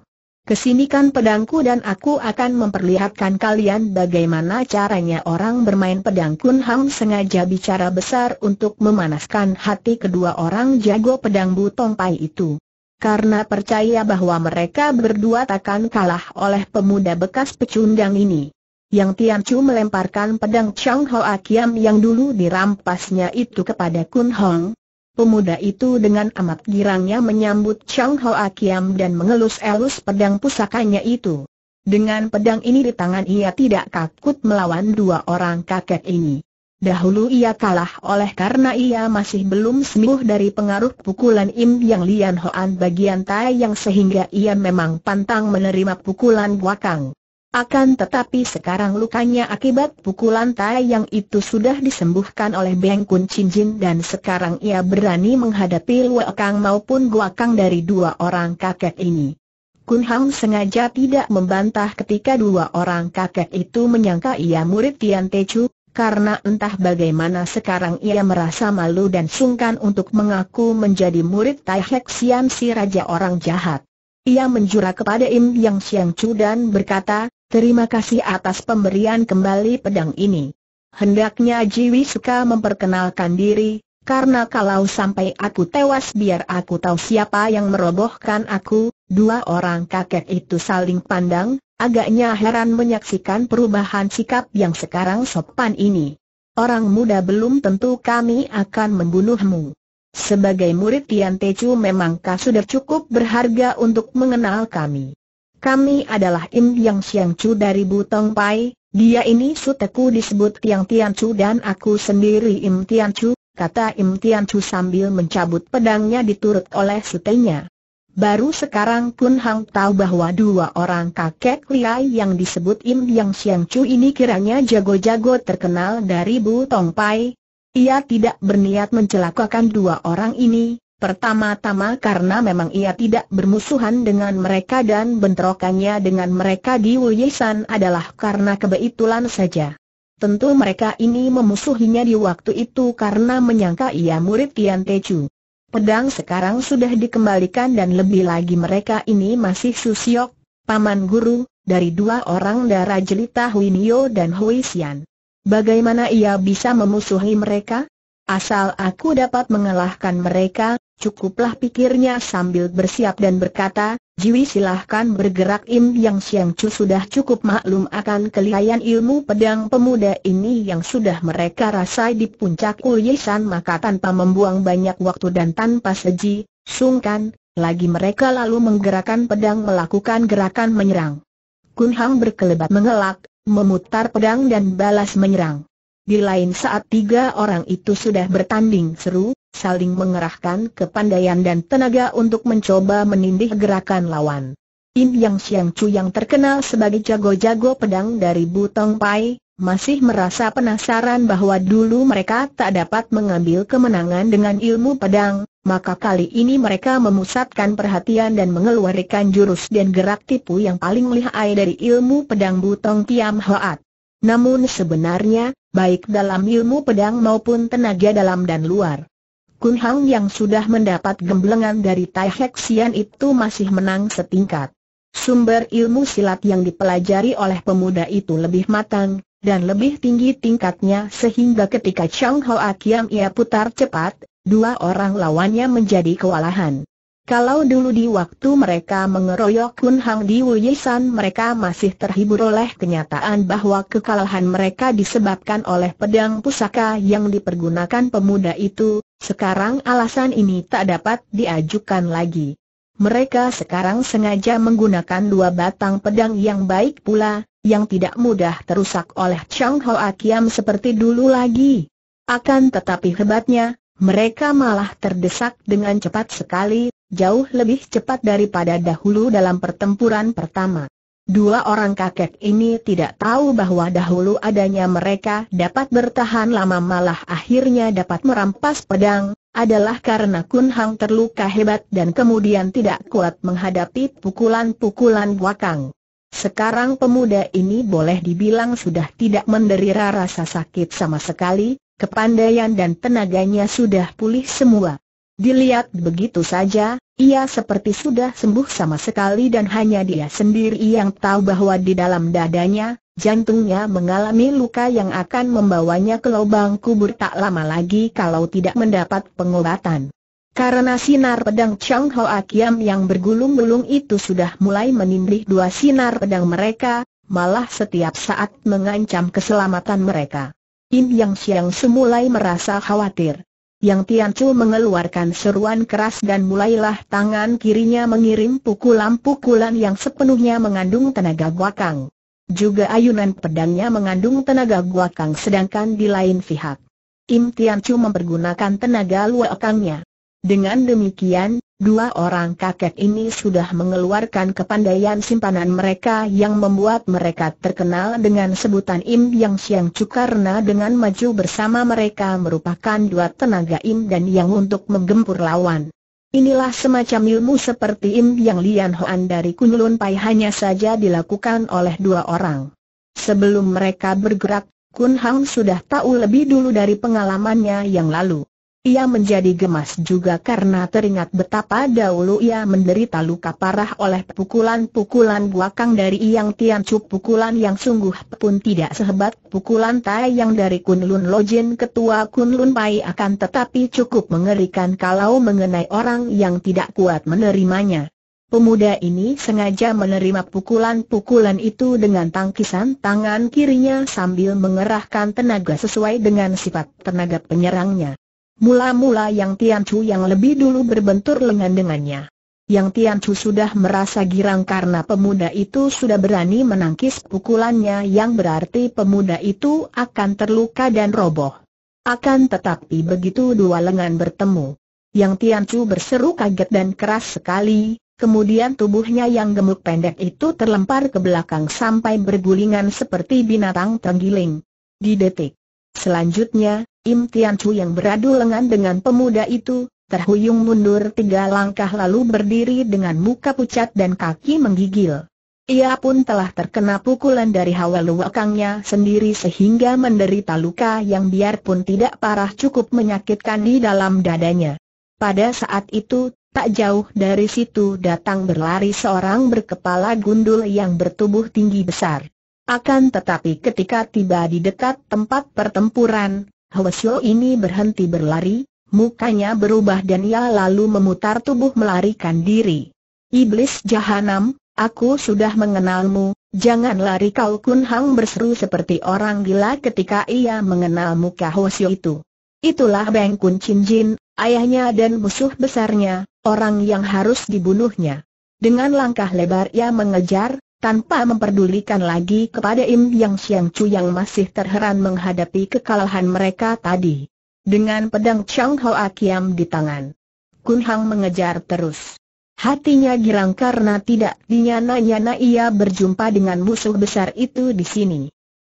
Kesinikan pedangku dan aku akan memperlihatkan kalian bagaimana caranya orang bermain pedang Kun Hang sengaja bicara besar untuk memanaskan hati kedua orang jago pedang Butong Pai itu. Karena percaya bahwa mereka berdua takkan kalah oleh pemuda bekas pecundang ini. Yang Chu melemparkan pedang Chang Ho Akiam yang dulu dirampasnya itu kepada Kun Hong, Pemuda itu dengan amat girangnya menyambut Chang Ho Akiam dan mengelus-elus pedang pusakanya itu. Dengan pedang ini di tangan ia tidak takut melawan dua orang kakek ini. Dahulu ia kalah oleh karena ia masih belum sembuh dari pengaruh pukulan Im Yang Lian Hoan bagian Tai yang sehingga ia memang pantang menerima pukulan Wakang. Akan tetapi sekarang lukanya akibat pukulan tai yang itu sudah disembuhkan oleh Beng Kun Chin Jin dan sekarang ia berani menghadapi Lue Kang maupun Gua Kang dari dua orang kakek ini. Kun Hang sengaja tidak membantah ketika dua orang kakek itu menyangka ia murid Tian Te Chu, karena entah bagaimana sekarang ia merasa malu dan sungkan untuk mengaku menjadi murid Tai Hek Sian si Raja Orang Jahat. Ia menjura kepada Im Yang Siang Chu dan berkata, Terima kasih atas pemberian kembali pedang ini. Hendaknya Jiwi suka memperkenalkan diri, karena kalau sampai aku tewas biar aku tahu siapa yang merobohkan aku, dua orang kakek itu saling pandang, agaknya heran menyaksikan perubahan sikap yang sekarang sopan ini. Orang muda belum tentu kami akan membunuhmu. Sebagai murid Tian Techu memang kau sudah cukup berharga untuk mengenal kami. Kami adalah Im Yang Siang Chu dari Butong Pai, dia ini suteku disebut Tiang Tian Chu dan aku sendiri Im Tian Chu, kata Im Tian Chu sambil mencabut pedangnya diturut oleh sutenya. Baru sekarang pun Hang tahu bahwa dua orang kakek liai yang disebut Im Yang Siang Chu ini kiranya jago-jago terkenal dari Butong Pai. Ia tidak berniat mencelakakan dua orang ini, Pertama-tama karena memang ia tidak bermusuhan dengan mereka dan bentrokannya dengan mereka di Wuyisan adalah karena kebetulan saja. Tentu mereka ini memusuhinya di waktu itu karena menyangka ia murid Tian Techu. Pedang sekarang sudah dikembalikan dan lebih lagi mereka ini masih Susiok, paman guru, dari dua orang darah jelita Huinio dan Hui Bagaimana ia bisa memusuhi mereka? Asal aku dapat mengalahkan mereka, Cukuplah pikirnya sambil bersiap dan berkata, Jiwi silahkan bergerak Im Yang Siang Chu sudah cukup maklum akan kelihayan ilmu pedang pemuda ini yang sudah mereka rasai di puncak Kuyisan maka tanpa membuang banyak waktu dan tanpa seji, sungkan, lagi mereka lalu menggerakkan pedang melakukan gerakan menyerang. Kun Hang berkelebat mengelak, memutar pedang dan balas menyerang. Di lain saat tiga orang itu sudah bertanding seru, saling mengerahkan kepandaian dan tenaga untuk mencoba menindih gerakan lawan. Im Yang Xiang Chu yang terkenal sebagai jago-jago pedang dari Butong Pai, masih merasa penasaran bahwa dulu mereka tak dapat mengambil kemenangan dengan ilmu pedang, maka kali ini mereka memusatkan perhatian dan mengeluarkan jurus dan gerak tipu yang paling lihai dari ilmu pedang Butong Tiam Hoat. Namun sebenarnya, baik dalam ilmu pedang maupun tenaga dalam dan luar. Kun Hang yang sudah mendapat gemblengan dari Tai Hek Sian itu masih menang setingkat. Sumber ilmu silat yang dipelajari oleh pemuda itu lebih matang, dan lebih tinggi tingkatnya sehingga ketika Chang Hoa Kiam ia putar cepat, dua orang lawannya menjadi kewalahan. Kalau dulu di waktu mereka mengeroyok Kun Hang di Wuyisan, mereka masih terhibur oleh kenyataan bahwa kekalahan mereka disebabkan oleh pedang pusaka yang dipergunakan pemuda itu, sekarang alasan ini tak dapat diajukan lagi. Mereka sekarang sengaja menggunakan dua batang pedang yang baik pula, yang tidak mudah terusak oleh Chang Ho Akiam seperti dulu lagi. Akan tetapi hebatnya, mereka malah terdesak dengan cepat sekali, jauh lebih cepat daripada dahulu dalam pertempuran pertama. Dua orang kakek ini tidak tahu bahwa dahulu adanya mereka dapat bertahan lama malah akhirnya dapat merampas pedang, adalah karena Kun Hang terluka hebat dan kemudian tidak kuat menghadapi pukulan-pukulan wakang. Sekarang pemuda ini boleh dibilang sudah tidak menderita rasa sakit sama sekali, kepandaian dan tenaganya sudah pulih semua. Dilihat begitu saja, ia seperti sudah sembuh sama sekali dan hanya dia sendiri yang tahu bahwa di dalam dadanya, jantungnya mengalami luka yang akan membawanya ke lubang kubur tak lama lagi kalau tidak mendapat pengobatan. Karena sinar pedang Chang Ho Akiam yang bergulung-gulung itu sudah mulai menindih dua sinar pedang mereka, malah setiap saat mengancam keselamatan mereka. Im Yang Xiang semulai merasa khawatir. Yang Tianchu mengeluarkan seruan keras dan mulailah tangan kirinya mengirim pukulan-pukulan yang sepenuhnya mengandung tenaga guakang. Juga ayunan pedangnya mengandung tenaga guakang sedangkan di lain pihak. Im Tianchu mempergunakan tenaga luakangnya. Dengan demikian, dua orang kakek ini sudah mengeluarkan kepandaian simpanan mereka yang membuat mereka terkenal dengan sebutan Im Yang siang Cu karena dengan maju bersama mereka merupakan dua tenaga Im dan Yang untuk menggempur lawan. Inilah semacam ilmu seperti Im Yang Lian Hoan dari Kunlun Pai hanya saja dilakukan oleh dua orang. Sebelum mereka bergerak, Kun Hang sudah tahu lebih dulu dari pengalamannya yang lalu. Ia menjadi gemas juga karena teringat betapa dahulu ia menderita luka parah oleh pukulan-pukulan buakang dari Yang Tian Chu pukulan yang sungguh pun tidak sehebat pukulan Tai yang dari Kunlun Lojin ketua Kunlun Pai akan tetapi cukup mengerikan kalau mengenai orang yang tidak kuat menerimanya. Pemuda ini sengaja menerima pukulan-pukulan itu dengan tangkisan tangan kirinya sambil mengerahkan tenaga sesuai dengan sifat tenaga penyerangnya. Mula-mula yang Tian Chu yang lebih dulu berbentur lengan dengannya. Yang Tian Chu sudah merasa girang karena pemuda itu sudah berani menangkis pukulannya yang berarti pemuda itu akan terluka dan roboh. Akan tetapi begitu dua lengan bertemu, yang Tian Chu berseru kaget dan keras sekali, kemudian tubuhnya yang gemuk pendek itu terlempar ke belakang sampai bergulingan seperti binatang tenggiling. Di detik selanjutnya, Im Tian Chu yang beradu lengan dengan pemuda itu, terhuyung mundur tiga langkah lalu berdiri dengan muka pucat dan kaki menggigil. Ia pun telah terkena pukulan dari hawa luakangnya sendiri sehingga menderita luka yang biarpun tidak parah cukup menyakitkan di dalam dadanya. Pada saat itu, tak jauh dari situ datang berlari seorang berkepala gundul yang bertubuh tinggi besar. Akan tetapi ketika tiba di dekat tempat pertempuran, Hwasyo ini berhenti berlari, mukanya berubah dan ia lalu memutar tubuh melarikan diri. Iblis Jahanam, aku sudah mengenalmu, jangan lari kau Kun Hang berseru seperti orang gila ketika ia mengenal muka Hwasyo itu. Itulah Beng Kun Chin Jin, ayahnya dan musuh besarnya, orang yang harus dibunuhnya. Dengan langkah lebar ia mengejar, tanpa memperdulikan lagi kepada Im Yang Siang Chu yang masih terheran menghadapi kekalahan mereka tadi. Dengan pedang Chang Ho Akiam di tangan, Kun Hang mengejar terus. Hatinya girang karena tidak dinyana-nyana ia berjumpa dengan musuh besar itu di sini.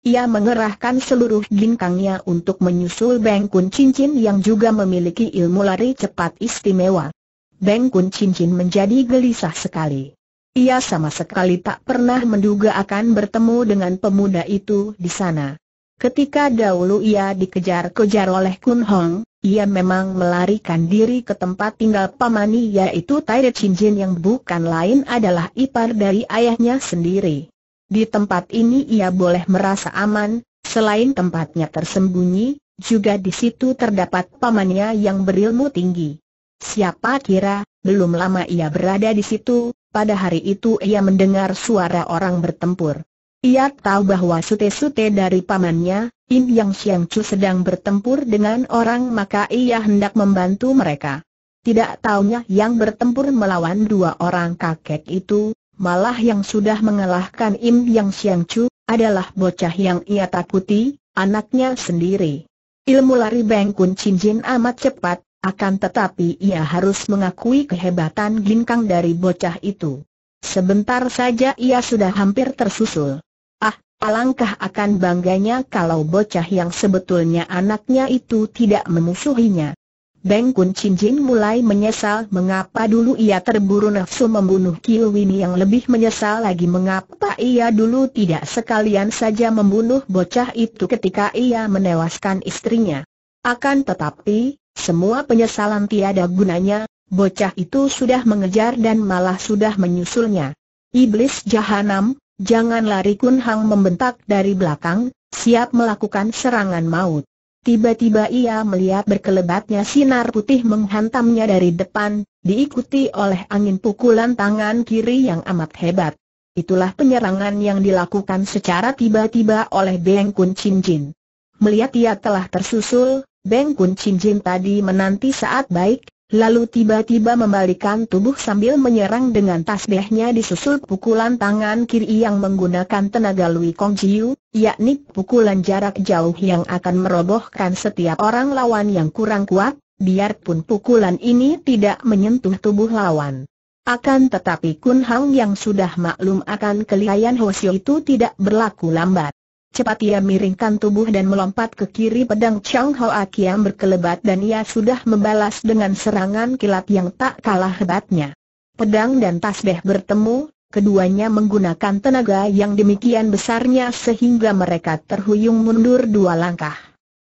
Ia mengerahkan seluruh ginkangnya untuk menyusul Beng Kun Cincin yang juga memiliki ilmu lari cepat istimewa. Beng Kun Cincin menjadi gelisah sekali. Ia sama sekali tak pernah menduga akan bertemu dengan pemuda itu di sana. Ketika dahulu ia dikejar-kejar oleh Kun Hong, ia memang melarikan diri ke tempat tinggal pamani yaitu Tai Chin Jin yang bukan lain adalah ipar dari ayahnya sendiri. Di tempat ini ia boleh merasa aman, selain tempatnya tersembunyi, juga di situ terdapat pamannya yang berilmu tinggi. Siapa kira, belum lama ia berada di situ, pada hari itu ia mendengar suara orang bertempur. Ia tahu bahwa sute-sute dari pamannya, Im Yang Siang Chu sedang bertempur dengan orang maka ia hendak membantu mereka. Tidak tahunya yang bertempur melawan dua orang kakek itu, malah yang sudah mengalahkan Im Yang Siang Chu, adalah bocah yang ia takuti, anaknya sendiri. Ilmu lari Beng Kun Chin Jin amat cepat, akan tetapi ia harus mengakui kehebatan ginkang dari bocah itu. Sebentar saja ia sudah hampir tersusul. Ah, alangkah akan bangganya kalau bocah yang sebetulnya anaknya itu tidak memusuhinya. Beng Kun Chin Jin mulai menyesal mengapa dulu ia terburu nafsu membunuh Kiu Win yang lebih menyesal lagi mengapa ia dulu tidak sekalian saja membunuh bocah itu ketika ia menewaskan istrinya. Akan tetapi, semua penyesalan tiada gunanya, bocah itu sudah mengejar dan malah sudah menyusulnya. Iblis jahanam, jangan lari Kun Hang membentak dari belakang, siap melakukan serangan maut. Tiba-tiba ia melihat berkelebatnya sinar putih menghantamnya dari depan, diikuti oleh angin pukulan tangan kiri yang amat hebat. Itulah penyerangan yang dilakukan secara tiba-tiba oleh Beng Kun Chin Jin. Melihat ia telah tersusul, Beng Kun Chin Jin tadi menanti saat baik, lalu tiba-tiba membalikan tubuh sambil menyerang dengan tasbihnya disusul pukulan tangan kiri yang menggunakan tenaga Lui Kong Jiu, yakni pukulan jarak jauh yang akan merobohkan setiap orang lawan yang kurang kuat, biarpun pukulan ini tidak menyentuh tubuh lawan. Akan tetapi Kun Hang yang sudah maklum akan kelihayan Hoshio itu tidak berlaku lambat. Cepat ia miringkan tubuh dan melompat ke kiri pedang Chang Hoa Kiam berkelebat dan ia sudah membalas dengan serangan kilat yang tak kalah hebatnya. Pedang dan tasbih bertemu, keduanya menggunakan tenaga yang demikian besarnya sehingga mereka terhuyung mundur dua langkah.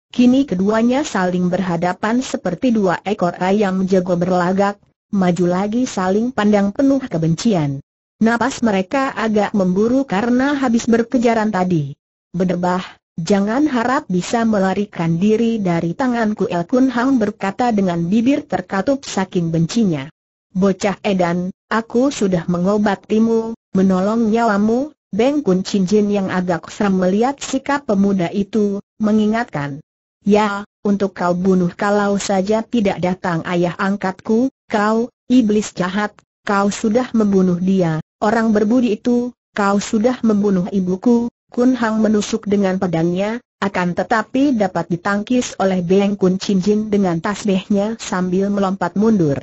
Kini keduanya saling berhadapan seperti dua ekor ayam jago berlagak, maju lagi saling pandang penuh kebencian. Napas mereka agak memburu karena habis berkejaran tadi. Berdebah, jangan harap bisa melarikan diri dari tanganku El Kun Hang berkata dengan bibir terkatup saking bencinya. Bocah edan, aku sudah mengobatimu, menolong nyawamu, Beng Kun Chin Jin yang agak seram melihat sikap pemuda itu, mengingatkan. Ya, untuk kau bunuh kalau saja tidak datang ayah angkatku, kau, iblis jahat, kau sudah membunuh dia, orang berbudi itu, kau sudah membunuh ibuku, Kun Hang menusuk dengan pedangnya, akan tetapi dapat ditangkis oleh Beng Kun Chin Jin dengan tasbihnya sambil melompat mundur.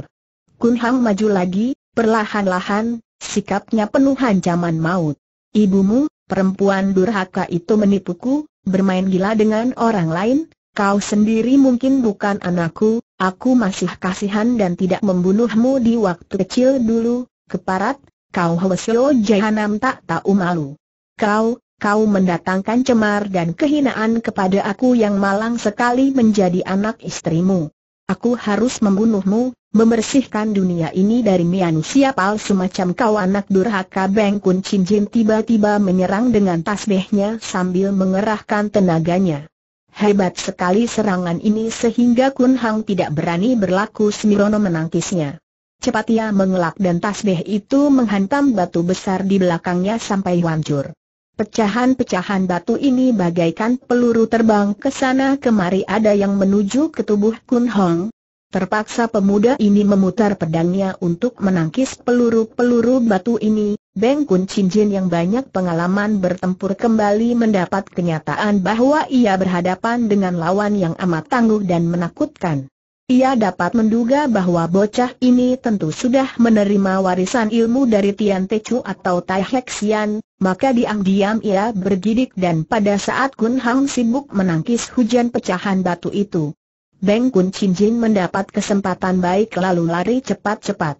Kun Hang maju lagi, perlahan-lahan, sikapnya penuh ancaman maut. Ibumu, perempuan durhaka itu menipuku, bermain gila dengan orang lain, kau sendiri mungkin bukan anakku, aku masih kasihan dan tidak membunuhmu di waktu kecil dulu, keparat, kau hwesyo Jahanam tak tahu malu. Kau, kau mendatangkan cemar dan kehinaan kepada aku yang malang sekali menjadi anak istrimu. Aku harus membunuhmu, membersihkan dunia ini dari manusia palsu macam kau anak durhaka Beng Kun tiba-tiba menyerang dengan tasbihnya sambil mengerahkan tenaganya. Hebat sekali serangan ini sehingga Kun Hang tidak berani berlaku semirono menangkisnya. Cepat ia mengelak dan tasbih itu menghantam batu besar di belakangnya sampai hancur. Pecahan-pecahan batu ini bagaikan peluru terbang ke sana kemari ada yang menuju ke tubuh Kun Hong. Terpaksa pemuda ini memutar pedangnya untuk menangkis peluru-peluru batu ini, Beng Kun Chin Jin yang banyak pengalaman bertempur kembali mendapat kenyataan bahwa ia berhadapan dengan lawan yang amat tangguh dan menakutkan. Ia dapat menduga bahwa bocah ini tentu sudah menerima warisan ilmu dari Tian Te Chu atau Tai Hek Xian, maka diam-diam ia bergidik dan pada saat Kun Hang sibuk menangkis hujan pecahan batu itu. Beng Kun Chin Jin mendapat kesempatan baik lalu lari cepat-cepat.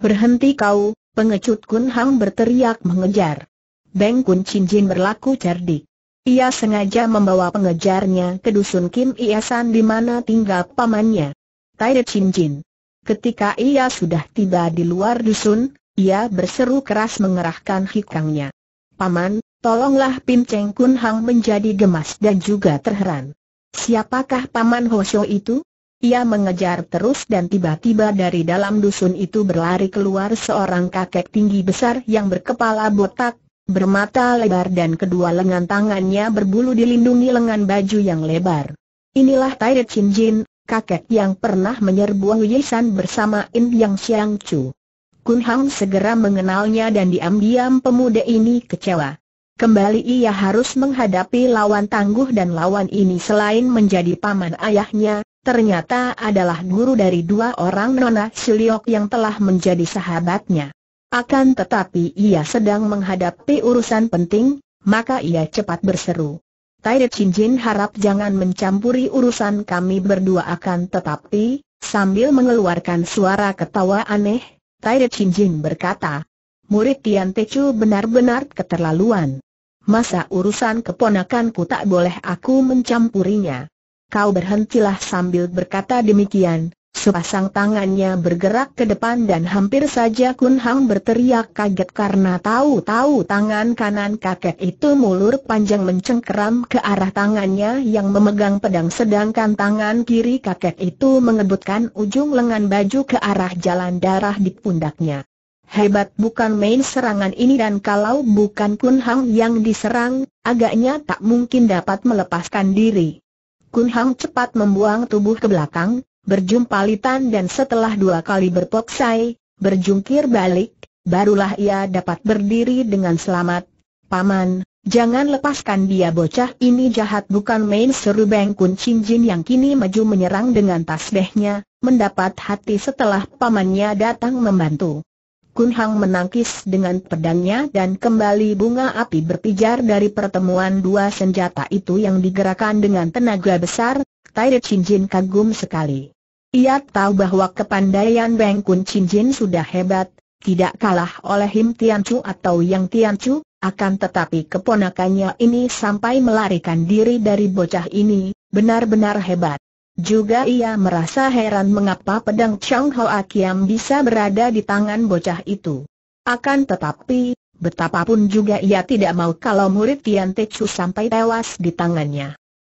Berhenti kau, pengecut Kun Hang berteriak mengejar. Beng Kun Chin Jin berlaku cerdik. Ia sengaja membawa pengejarnya ke dusun Kim Iasan di mana tinggal pamannya. Tai Jin. Ketika ia sudah tiba di luar dusun, ia berseru keras mengerahkan hikangnya. Paman, tolonglah Pin Cheng Kun Hang menjadi gemas dan juga terheran. Siapakah Paman Shou itu? Ia mengejar terus dan tiba-tiba dari dalam dusun itu berlari keluar seorang kakek tinggi besar yang berkepala botak, bermata lebar dan kedua lengan tangannya berbulu dilindungi lengan baju yang lebar. Inilah Tairet Chin Jin, kakek yang pernah menyerbu Yesan bersama In Yang Xiang Chu. Kun Hang segera mengenalnya dan diam-diam pemuda ini kecewa. Kembali ia harus menghadapi lawan tangguh dan lawan ini selain menjadi paman ayahnya, ternyata adalah guru dari dua orang nona Siliok yang telah menjadi sahabatnya. Akan tetapi ia sedang menghadapi urusan penting, maka ia cepat berseru. Tai Chin harap jangan mencampuri urusan kami berdua akan tetapi, sambil mengeluarkan suara ketawa aneh, Tai Chin berkata, murid Tian Tecu benar-benar keterlaluan. Masa urusan keponakanku tak boleh aku mencampurinya. Kau berhentilah sambil berkata demikian, Sepasang tangannya bergerak ke depan dan hampir saja Kun Hang berteriak kaget karena tahu-tahu tangan kanan kakek itu mulur panjang mencengkeram ke arah tangannya yang memegang pedang sedangkan tangan kiri kakek itu mengebutkan ujung lengan baju ke arah jalan darah di pundaknya. Hebat bukan main serangan ini dan kalau bukan Kun Hang yang diserang, agaknya tak mungkin dapat melepaskan diri. Kun Hang cepat membuang tubuh ke belakang, berjumpa Litan dan setelah dua kali berpoksai, berjungkir balik, barulah ia dapat berdiri dengan selamat. Paman, jangan lepaskan dia bocah ini jahat bukan main seru Beng Kun Chin yang kini maju menyerang dengan tasbihnya, mendapat hati setelah pamannya datang membantu. Kun Hang menangkis dengan pedangnya dan kembali bunga api berpijar dari pertemuan dua senjata itu yang digerakkan dengan tenaga besar, Tai Cincin kagum sekali. Ia tahu bahwa kepandaian Beng Kun Cincin sudah hebat, tidak kalah oleh Him Tian Chu atau Yang Tian Chu, akan tetapi keponakannya ini sampai melarikan diri dari bocah ini, benar-benar hebat. Juga ia merasa heran mengapa pedang Chang Hao Kiam bisa berada di tangan bocah itu. Akan tetapi, betapapun juga ia tidak mau kalau murid Tian Te Chu sampai tewas di tangannya.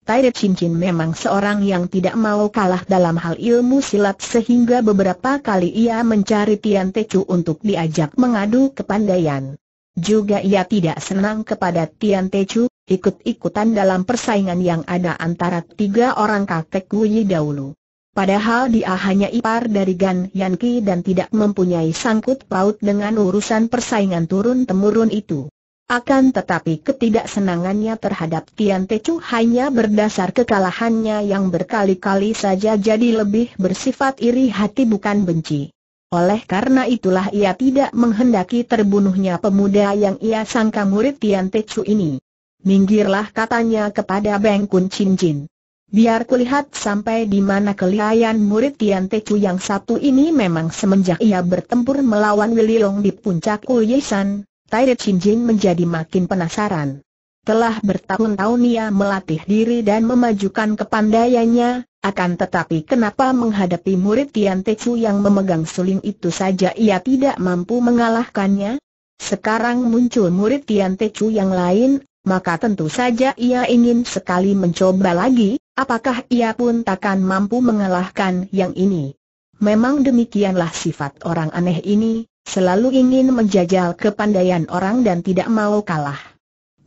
Taire Cincin memang seorang yang tidak mau kalah dalam hal ilmu silat sehingga beberapa kali ia mencari Tian Techu untuk diajak mengadu ke kepandaian. Juga ia tidak senang kepada Tian Techu, ikut-ikutan dalam persaingan yang ada antara tiga orang kakek Guyi dahulu. Padahal dia hanya ipar dari Gan Yanki dan tidak mempunyai sangkut paut dengan urusan persaingan turun-temurun itu. Akan tetapi ketidaksenangannya terhadap Tian Tecu hanya berdasar kekalahannya yang berkali-kali saja jadi lebih bersifat iri hati bukan benci. Oleh karena itulah ia tidak menghendaki terbunuhnya pemuda yang ia sangka murid Tian Tecu ini. Minggirlah katanya kepada Beng Kun Chin Jin. Biar kulihat sampai di mana kelihayan murid Tian Tecu yang satu ini memang semenjak ia bertempur melawan Long di puncak Ulyesan. Tai Chin menjadi makin penasaran. Telah bertahun-tahun ia melatih diri dan memajukan kepandaiannya, akan tetapi kenapa menghadapi murid Tian Techu yang memegang suling itu saja ia tidak mampu mengalahkannya? Sekarang muncul murid Tian Techu yang lain, maka tentu saja ia ingin sekali mencoba lagi, apakah ia pun takkan mampu mengalahkan yang ini? Memang demikianlah sifat orang aneh ini, Selalu ingin menjajal kepandaian orang dan tidak mau kalah.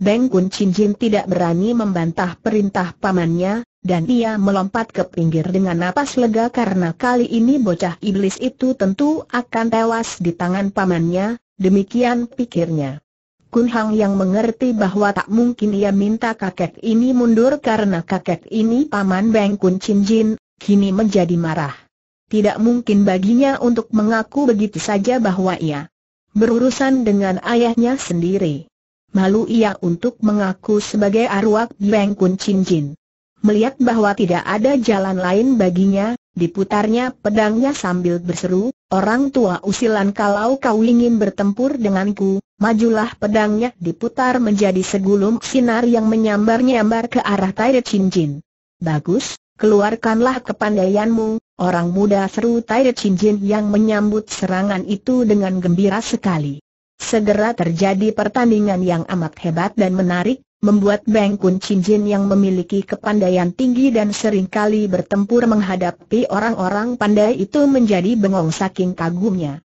Beng Kun Chin Jin tidak berani membantah perintah pamannya, dan ia melompat ke pinggir dengan napas lega karena kali ini bocah iblis itu tentu akan tewas di tangan pamannya, demikian pikirnya. Kun Hang yang mengerti bahwa tak mungkin ia minta kakek ini mundur karena kakek ini paman Beng Kun Chin Jin, kini menjadi marah tidak mungkin baginya untuk mengaku begitu saja bahwa ia berurusan dengan ayahnya sendiri. Malu ia untuk mengaku sebagai arwah Beng Kun Chin Jin. Melihat bahwa tidak ada jalan lain baginya, diputarnya pedangnya sambil berseru, Orang tua usilan kalau kau ingin bertempur denganku, majulah pedangnya diputar menjadi segulung sinar yang menyambar-nyambar ke arah Tai Chin Jin. Bagus, keluarkanlah kepandaianmu, Orang muda seru Tai Jin yang menyambut serangan itu dengan gembira sekali. Segera terjadi pertandingan yang amat hebat dan menarik, membuat Beng Kun Chinjin yang memiliki kepandaian tinggi dan seringkali bertempur menghadapi orang-orang pandai itu menjadi bengong saking kagumnya.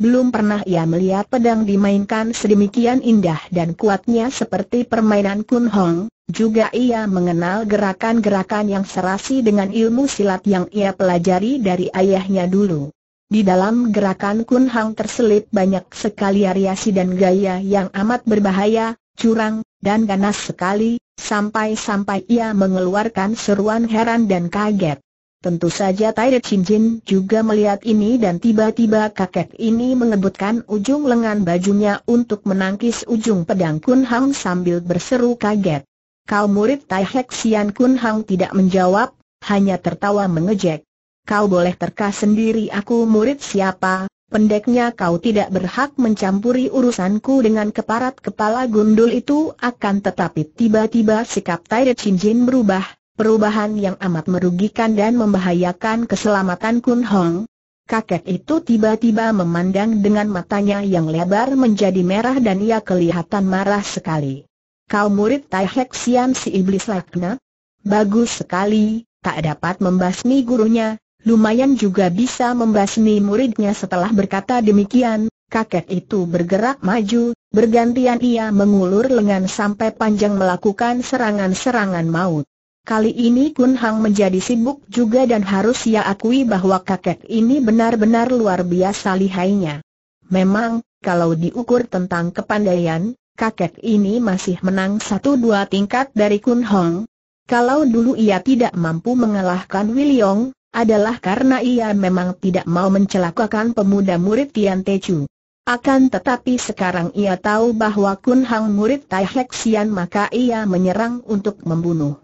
Belum pernah ia melihat pedang dimainkan sedemikian indah dan kuatnya seperti permainan Kun Hong, juga ia mengenal gerakan-gerakan yang serasi dengan ilmu silat yang ia pelajari dari ayahnya dulu. Di dalam gerakan Kun Hong terselip banyak sekali variasi dan gaya yang amat berbahaya, curang, dan ganas sekali, sampai-sampai ia mengeluarkan seruan heran dan kaget. Tentu saja Tai Chin Jin juga melihat ini dan tiba-tiba kakek ini mengebutkan ujung lengan bajunya untuk menangkis ujung pedang Kun Hang sambil berseru kaget. Kau murid Tai Hek Sian Kun Hang tidak menjawab, hanya tertawa mengejek. Kau boleh terka sendiri aku murid siapa, pendeknya kau tidak berhak mencampuri urusanku dengan keparat kepala gundul itu akan tetapi tiba-tiba sikap Tai Chin Jin berubah perubahan yang amat merugikan dan membahayakan keselamatan Kun Hong. Kakek itu tiba-tiba memandang dengan matanya yang lebar menjadi merah dan ia kelihatan marah sekali. Kau murid Tai Hek Sian si Iblis Lakna? Bagus sekali, tak dapat membasmi gurunya, lumayan juga bisa membasmi muridnya setelah berkata demikian, Kakek itu bergerak maju, bergantian ia mengulur lengan sampai panjang melakukan serangan-serangan maut. Kali ini Kun Hang menjadi sibuk juga dan harus ia akui bahwa kakek ini benar-benar luar biasa lihainya. Memang, kalau diukur tentang kepandaian, kakek ini masih menang satu dua tingkat dari Kun Hong. Kalau dulu ia tidak mampu mengalahkan Wiliong, adalah karena ia memang tidak mau mencelakakan pemuda murid Tian Te Chu. Akan tetapi sekarang ia tahu bahwa Kun Hang murid Tai Hek Sian maka ia menyerang untuk membunuh.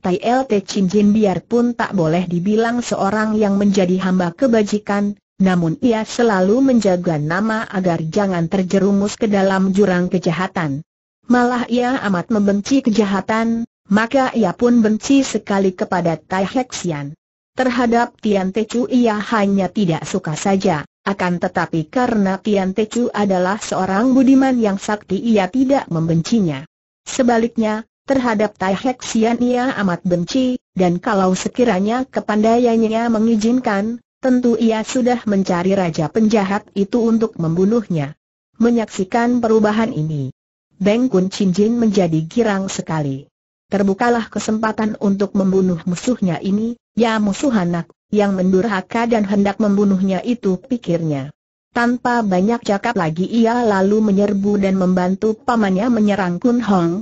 Tai LT Jin biarpun tak boleh dibilang seorang yang menjadi hamba kebajikan, namun ia selalu menjaga nama agar jangan terjerumus ke dalam jurang kejahatan. Malah ia amat membenci kejahatan, maka ia pun benci sekali kepada Tai Hexian. Terhadap Tian Techu ia hanya tidak suka saja, akan tetapi karena Tian Techu adalah seorang budiman yang sakti ia tidak membencinya. Sebaliknya, Terhadap Tai Hek Sian ia amat benci, dan kalau sekiranya kepandaiannya mengizinkan, tentu ia sudah mencari raja penjahat itu untuk membunuhnya. Menyaksikan perubahan ini, Beng Kun Chin Jin menjadi girang sekali. Terbukalah kesempatan untuk membunuh musuhnya ini, ya musuh anak, yang mendurhaka dan hendak membunuhnya itu pikirnya. Tanpa banyak cakap lagi ia lalu menyerbu dan membantu pamannya menyerang Kun Hong,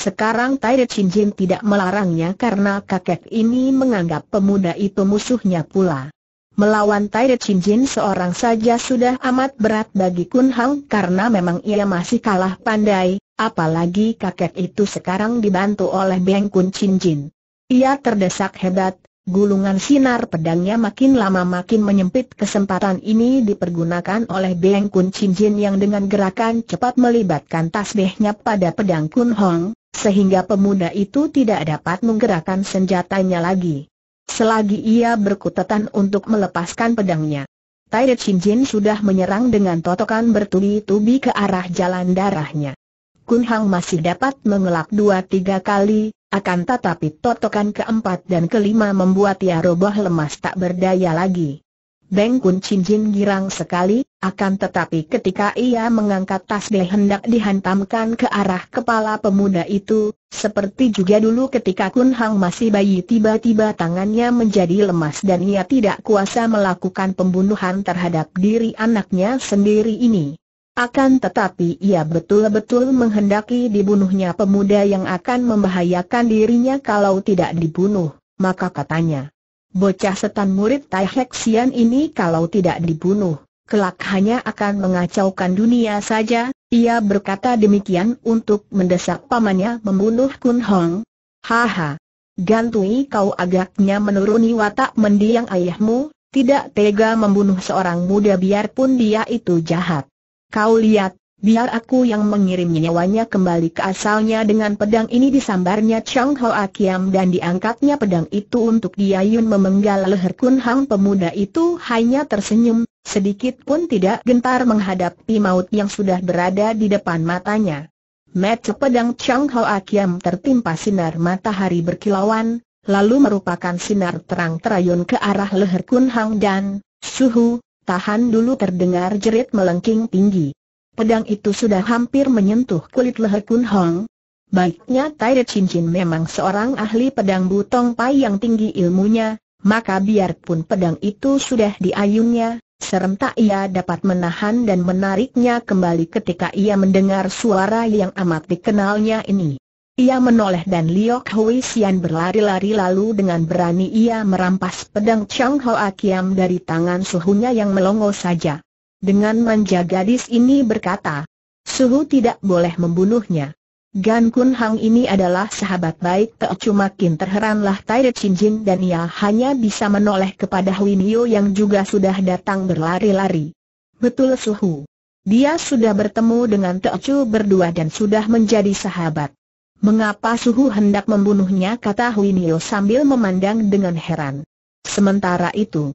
sekarang Tai Chin Jin tidak melarangnya karena kakek ini menganggap pemuda itu musuhnya pula. Melawan Tai Chin Jin seorang saja sudah amat berat bagi Kun Hang karena memang ia masih kalah pandai, apalagi kakek itu sekarang dibantu oleh Beng Kun Chin Jin. Ia terdesak hebat, Gulungan sinar pedangnya makin lama makin menyempit kesempatan ini dipergunakan oleh Beng Kun Chin Jin yang dengan gerakan cepat melibatkan tasbihnya pada pedang Kun Hong, sehingga pemuda itu tidak dapat menggerakkan senjatanya lagi. Selagi ia berkutatan untuk melepaskan pedangnya, Tairi Jin sudah menyerang dengan totokan bertubi-tubi ke arah jalan darahnya. Kun Hang masih dapat mengelak dua tiga kali, akan tetapi totokan keempat dan kelima membuat ia roboh lemas tak berdaya lagi. Beng Kun Chin Jin girang sekali, akan tetapi ketika ia mengangkat tasbih hendak dihantamkan ke arah kepala pemuda itu, seperti juga dulu ketika Kun Hang masih bayi tiba-tiba tangannya menjadi lemas dan ia tidak kuasa melakukan pembunuhan terhadap diri anaknya sendiri ini. Akan tetapi ia betul-betul menghendaki dibunuhnya pemuda yang akan membahayakan dirinya kalau tidak dibunuh, maka katanya. Bocah setan murid Tai Hek Sian ini kalau tidak dibunuh, kelak hanya akan mengacaukan dunia saja, ia berkata demikian untuk mendesak pamannya membunuh Kun Hong. Haha, gantui kau agaknya menuruni watak mendiang ayahmu, tidak tega membunuh seorang muda biarpun dia itu jahat. Kau lihat, Biar aku yang mengirim nyawanya kembali ke asalnya dengan pedang ini disambarnya Chang Ho Akiam dan diangkatnya pedang itu untuk Diayun memenggal leher Kun Hang pemuda itu hanya tersenyum, sedikit pun tidak gentar menghadapi maut yang sudah berada di depan matanya. Mata pedang Chang Ho Akiam tertimpa sinar matahari berkilauan, lalu merupakan sinar terang terayun ke arah leher Kun Hang dan, suhu, tahan dulu terdengar jerit melengking tinggi. Pedang itu sudah hampir menyentuh kulit leher Kun Hong. Baiknya Tai Cincin memang seorang ahli pedang butong pai yang tinggi ilmunya, maka biarpun pedang itu sudah diayunnya, serentak ia dapat menahan dan menariknya kembali ketika ia mendengar suara yang amat dikenalnya ini. Ia menoleh dan Liok Hui Xian berlari-lari lalu dengan berani ia merampas pedang Chang Hoa Akiam dari tangan suhunya yang melongo saja. Dengan manja gadis ini berkata, Suhu tidak boleh membunuhnya. Gan Kun Hang ini adalah sahabat baik Teo Makin terheranlah Tai Chin Jin dan ia hanya bisa menoleh kepada Hui Nio yang juga sudah datang berlari-lari. Betul Suhu. Dia sudah bertemu dengan Teo Chu berdua dan sudah menjadi sahabat. Mengapa Suhu hendak membunuhnya kata Hui Nio sambil memandang dengan heran. Sementara itu,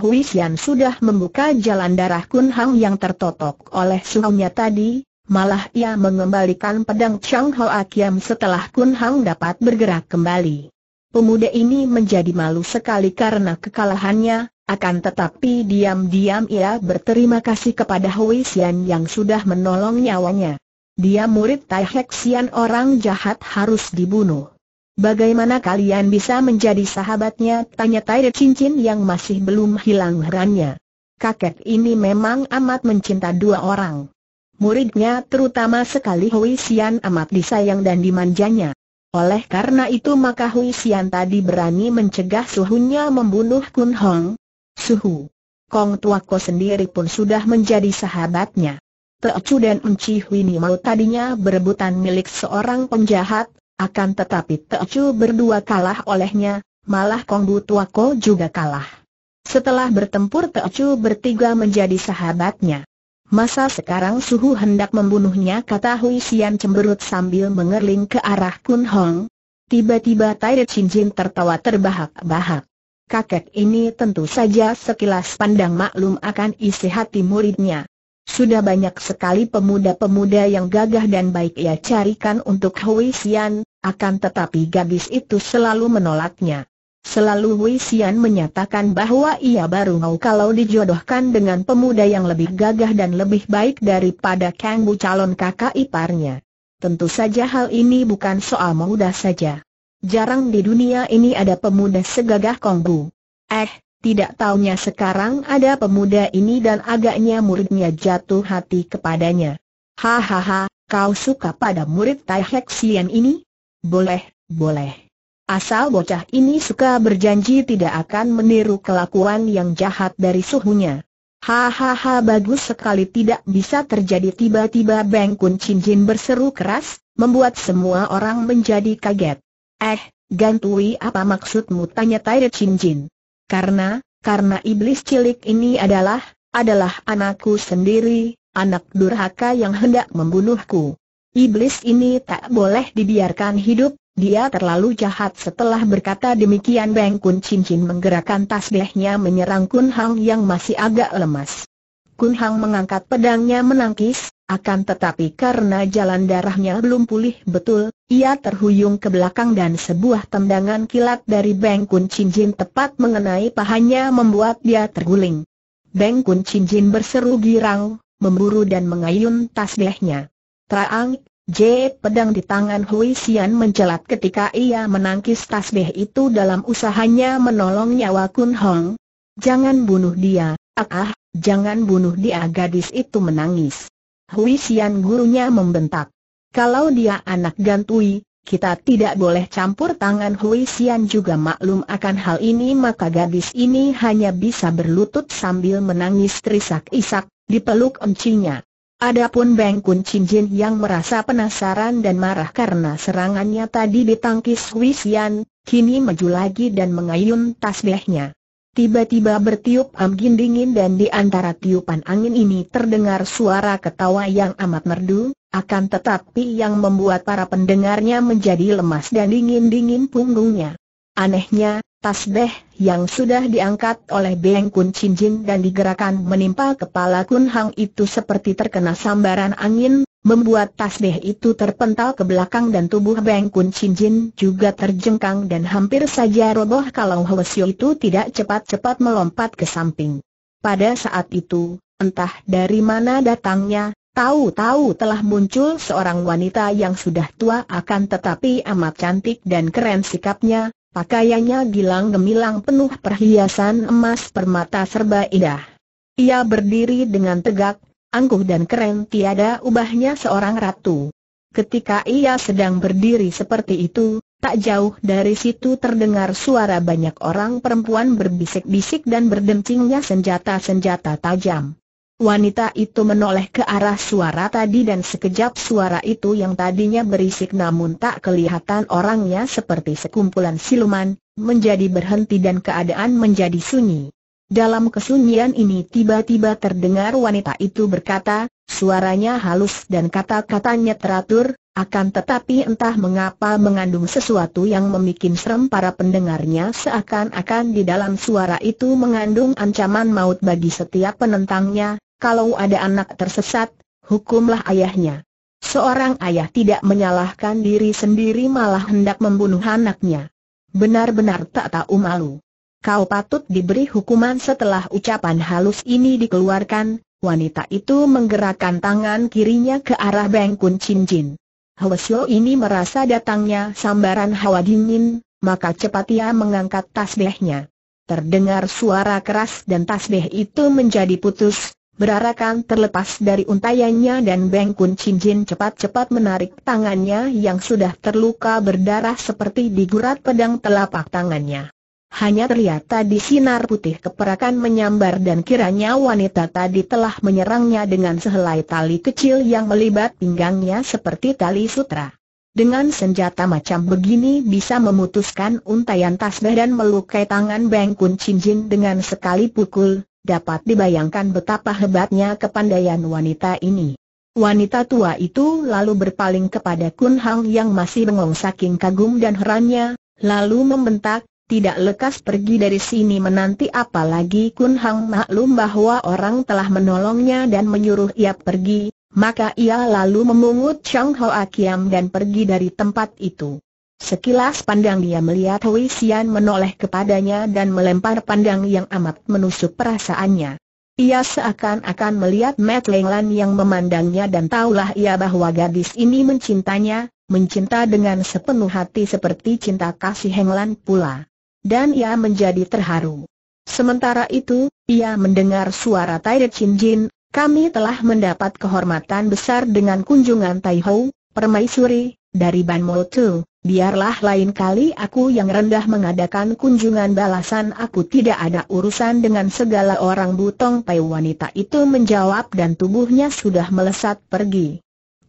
Hui Xian sudah membuka jalan darah Kun Hang yang tertotok oleh suhunya tadi, malah ia mengembalikan pedang Chang Hoa Kiam setelah Kun Hang dapat bergerak kembali. Pemuda ini menjadi malu sekali karena kekalahannya, akan tetapi diam-diam ia berterima kasih kepada Hui Xian yang sudah menolong nyawanya. Dia murid Tai Hek Xian orang jahat harus dibunuh. Bagaimana kalian bisa menjadi sahabatnya? Tanya Tairi Cincin yang masih belum hilang herannya. Kakek ini memang amat mencinta dua orang. Muridnya terutama sekali Hui Xian amat disayang dan dimanjanya. Oleh karena itu maka Hui Xian tadi berani mencegah suhunya membunuh Kun Hong. Suhu. Kong Tuako sendiri pun sudah menjadi sahabatnya. Teocu dan Unci Huini mau tadinya berebutan milik seorang penjahat, akan tetapi Teocu berdua kalah olehnya, malah Kongbu Tuako juga kalah. Setelah bertempur Teocu bertiga menjadi sahabatnya. Masa sekarang suhu hendak membunuhnya kata Hui Xian cemberut sambil mengerling ke arah Kun Hong. Tiba-tiba Tairit Jin tertawa terbahak-bahak. Kakek ini tentu saja sekilas pandang maklum akan isi hati muridnya. Sudah banyak sekali pemuda-pemuda yang gagah dan baik ia carikan untuk Hui Xian, akan tetapi gadis itu selalu menolaknya. Selalu Hui Xian menyatakan bahwa ia baru mau kalau dijodohkan dengan pemuda yang lebih gagah dan lebih baik daripada Kang Bu calon kakak iparnya. Tentu saja hal ini bukan soal mudah saja. Jarang di dunia ini ada pemuda segagah Kong Bu. Eh, tidak taunya sekarang ada pemuda ini dan agaknya muridnya jatuh hati kepadanya. Hahaha, kau suka pada murid Taihek Sian ini? Boleh, boleh. Asal bocah ini suka berjanji tidak akan meniru kelakuan yang jahat dari suhunya. Hahaha bagus sekali tidak bisa terjadi tiba-tiba Beng Kun Chin Jin berseru keras, membuat semua orang menjadi kaget. Eh, Gantui apa maksudmu tanya Tai Chin Jin. Karena, karena iblis cilik ini adalah, adalah anakku sendiri, anak durhaka yang hendak membunuhku. Iblis ini tak boleh dibiarkan hidup, dia terlalu jahat setelah berkata demikian Beng Kun Cincin menggerakkan tasbihnya menyerang Kun Hang yang masih agak lemas. Kun Hang mengangkat pedangnya menangkis, akan tetapi karena jalan darahnya belum pulih betul, ia terhuyung ke belakang dan sebuah tendangan kilat dari Beng Kun Chin Jin tepat mengenai pahanya membuat dia terguling. Beng Kun Chin Jin berseru girang, memburu dan mengayun tasbihnya. Traang, J pedang di tangan Hui Xian mencelat ketika ia menangkis tasbih itu dalam usahanya menolong nyawa Kun Hong. Jangan bunuh dia, ah, ah, jangan bunuh dia gadis itu menangis. Hui Xian gurunya membentak. Kalau dia anak gantui, kita tidak boleh campur tangan Hui Xian juga maklum akan hal ini maka gadis ini hanya bisa berlutut sambil menangis terisak-isak, dipeluk encinya. Adapun Beng Kun Chin Jin yang merasa penasaran dan marah karena serangannya tadi ditangkis Hui Xian, kini maju lagi dan mengayun tasbihnya. Tiba-tiba bertiup angin dingin dan di antara tiupan angin ini terdengar suara ketawa yang amat merdu, akan tetapi yang membuat para pendengarnya menjadi lemas dan dingin-dingin punggungnya. Anehnya, tasbeh yang sudah diangkat oleh Beng Kun Chin Jin dan digerakkan menimpa kepala Kun Hang itu seperti terkena sambaran angin, membuat tasbih itu terpental ke belakang dan tubuh Beng Kun Chin Jin juga terjengkang dan hampir saja roboh kalau Siu itu tidak cepat-cepat melompat ke samping. Pada saat itu, entah dari mana datangnya, tahu-tahu telah muncul seorang wanita yang sudah tua akan tetapi amat cantik dan keren sikapnya, pakaiannya bilang gemilang penuh perhiasan emas permata serba indah. Ia berdiri dengan tegak, angkuh dan keren tiada ubahnya seorang ratu. Ketika ia sedang berdiri seperti itu, tak jauh dari situ terdengar suara banyak orang perempuan berbisik-bisik dan berdencingnya senjata-senjata tajam. Wanita itu menoleh ke arah suara tadi dan sekejap suara itu yang tadinya berisik namun tak kelihatan orangnya seperti sekumpulan siluman, menjadi berhenti dan keadaan menjadi sunyi. Dalam kesunyian ini tiba-tiba terdengar wanita itu berkata, suaranya halus dan kata-katanya teratur, akan tetapi entah mengapa mengandung sesuatu yang memikin serem para pendengarnya seakan-akan di dalam suara itu mengandung ancaman maut bagi setiap penentangnya, kalau ada anak tersesat, hukumlah ayahnya. Seorang ayah tidak menyalahkan diri sendiri malah hendak membunuh anaknya. Benar-benar tak tahu malu kau patut diberi hukuman setelah ucapan halus ini dikeluarkan, wanita itu menggerakkan tangan kirinya ke arah Bengkun Cincin. Hwasyo ini merasa datangnya sambaran hawa dingin, maka cepat ia mengangkat tasbihnya. Terdengar suara keras dan tasbih itu menjadi putus, berarakan terlepas dari untaiannya dan Bengkun Cincin cepat-cepat menarik tangannya yang sudah terluka berdarah seperti digurat pedang telapak tangannya hanya terlihat tadi sinar putih keperakan menyambar dan kiranya wanita tadi telah menyerangnya dengan sehelai tali kecil yang melibat pinggangnya seperti tali sutra. Dengan senjata macam begini bisa memutuskan untayan tasbih dan melukai tangan Bengkun Cinjin dengan sekali pukul, dapat dibayangkan betapa hebatnya kepandaian wanita ini. Wanita tua itu lalu berpaling kepada Kun Hang yang masih bengong saking kagum dan herannya, lalu membentak, tidak lekas pergi dari sini menanti apalagi Kun Hang maklum bahwa orang telah menolongnya dan menyuruh ia pergi, maka ia lalu memungut Chang Ho Akiam dan pergi dari tempat itu. Sekilas pandang dia melihat Hui Xian menoleh kepadanya dan melempar pandang yang amat menusuk perasaannya. Ia seakan-akan melihat Matt Lenglan yang memandangnya dan taulah ia bahwa gadis ini mencintanya, mencinta dengan sepenuh hati seperti cinta kasih Henglan pula dan ia menjadi terharu. Sementara itu, ia mendengar suara Tai Chin Jin, kami telah mendapat kehormatan besar dengan kunjungan Tai Hou, permaisuri, dari Ban Mo Tu. Biarlah lain kali aku yang rendah mengadakan kunjungan balasan aku tidak ada urusan dengan segala orang butong Pai wanita itu menjawab dan tubuhnya sudah melesat pergi.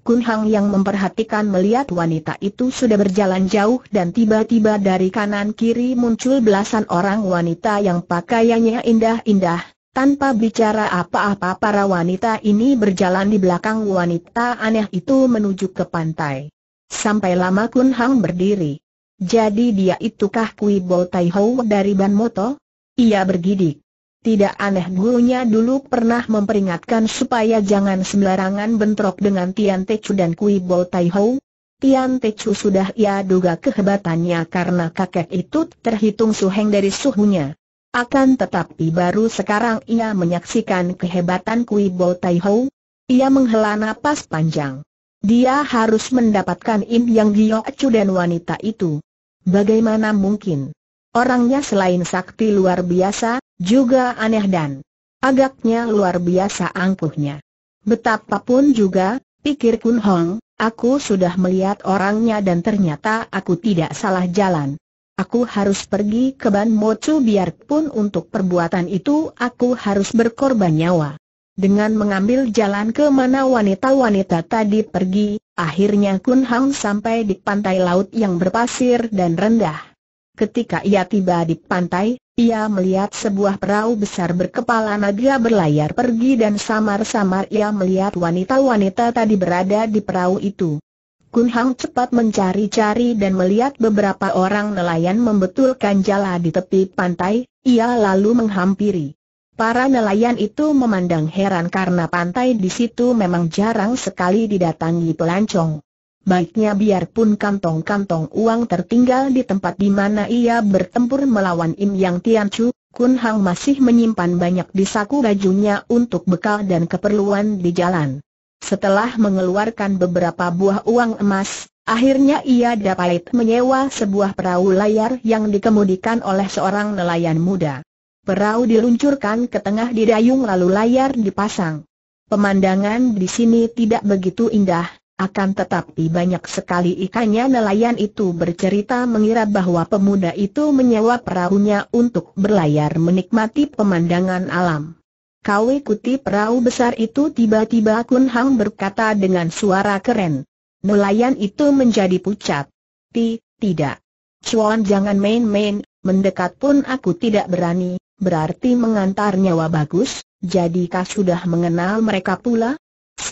Kun Hang yang memperhatikan melihat wanita itu sudah berjalan jauh dan tiba-tiba dari kanan kiri muncul belasan orang wanita yang pakaiannya indah-indah. Tanpa bicara apa-apa para wanita ini berjalan di belakang wanita aneh itu menuju ke pantai. Sampai lama Kun Hang berdiri. Jadi dia itukah Kui Bo Tai Ho dari Ban Moto? Ia bergidik. Tidak aneh gurunya dulu pernah memperingatkan supaya jangan sembarangan bentrok dengan Tian Te Chu dan Kui Bo Tai Ho. Tian Tecu sudah ia duga kehebatannya karena kakek itu terhitung suheng dari suhunya. Akan tetapi baru sekarang ia menyaksikan kehebatan Kui Bo Tai Ho. Ia menghela nafas panjang. Dia harus mendapatkan Im Yang Gio Chu dan wanita itu. Bagaimana mungkin? Orangnya selain sakti luar biasa, juga aneh dan agaknya luar biasa angkuhnya. Betapapun juga, pikir Kun Hong, aku sudah melihat orangnya dan ternyata aku tidak salah jalan. Aku harus pergi ke Ban Mocu biarpun untuk perbuatan itu aku harus berkorban nyawa. Dengan mengambil jalan ke mana wanita-wanita tadi pergi, akhirnya Kun Hong sampai di pantai laut yang berpasir dan rendah. Ketika ia tiba di pantai, ia melihat sebuah perahu besar berkepala naga berlayar pergi dan samar-samar ia melihat wanita-wanita tadi berada di perahu itu. Kun Hang cepat mencari-cari dan melihat beberapa orang nelayan membetulkan jala di tepi pantai, ia lalu menghampiri. Para nelayan itu memandang heran karena pantai di situ memang jarang sekali didatangi pelancong baiknya biarpun kantong-kantong uang tertinggal di tempat di mana ia bertempur melawan Im Yang Tianchu, Kun Hang masih menyimpan banyak di saku bajunya untuk bekal dan keperluan di jalan. Setelah mengeluarkan beberapa buah uang emas, Akhirnya ia dapat menyewa sebuah perahu layar yang dikemudikan oleh seorang nelayan muda. Perahu diluncurkan ke tengah didayung lalu layar dipasang. Pemandangan di sini tidak begitu indah, akan tetapi banyak sekali ikannya nelayan itu bercerita mengira bahwa pemuda itu menyewa perahunya untuk berlayar menikmati pemandangan alam. Kau ikuti perahu besar itu tiba-tiba Kun Hang berkata dengan suara keren. Nelayan itu menjadi pucat. Ti, tidak. Cuan jangan main-main, mendekat pun aku tidak berani, berarti mengantar nyawa bagus, jadikah sudah mengenal mereka pula?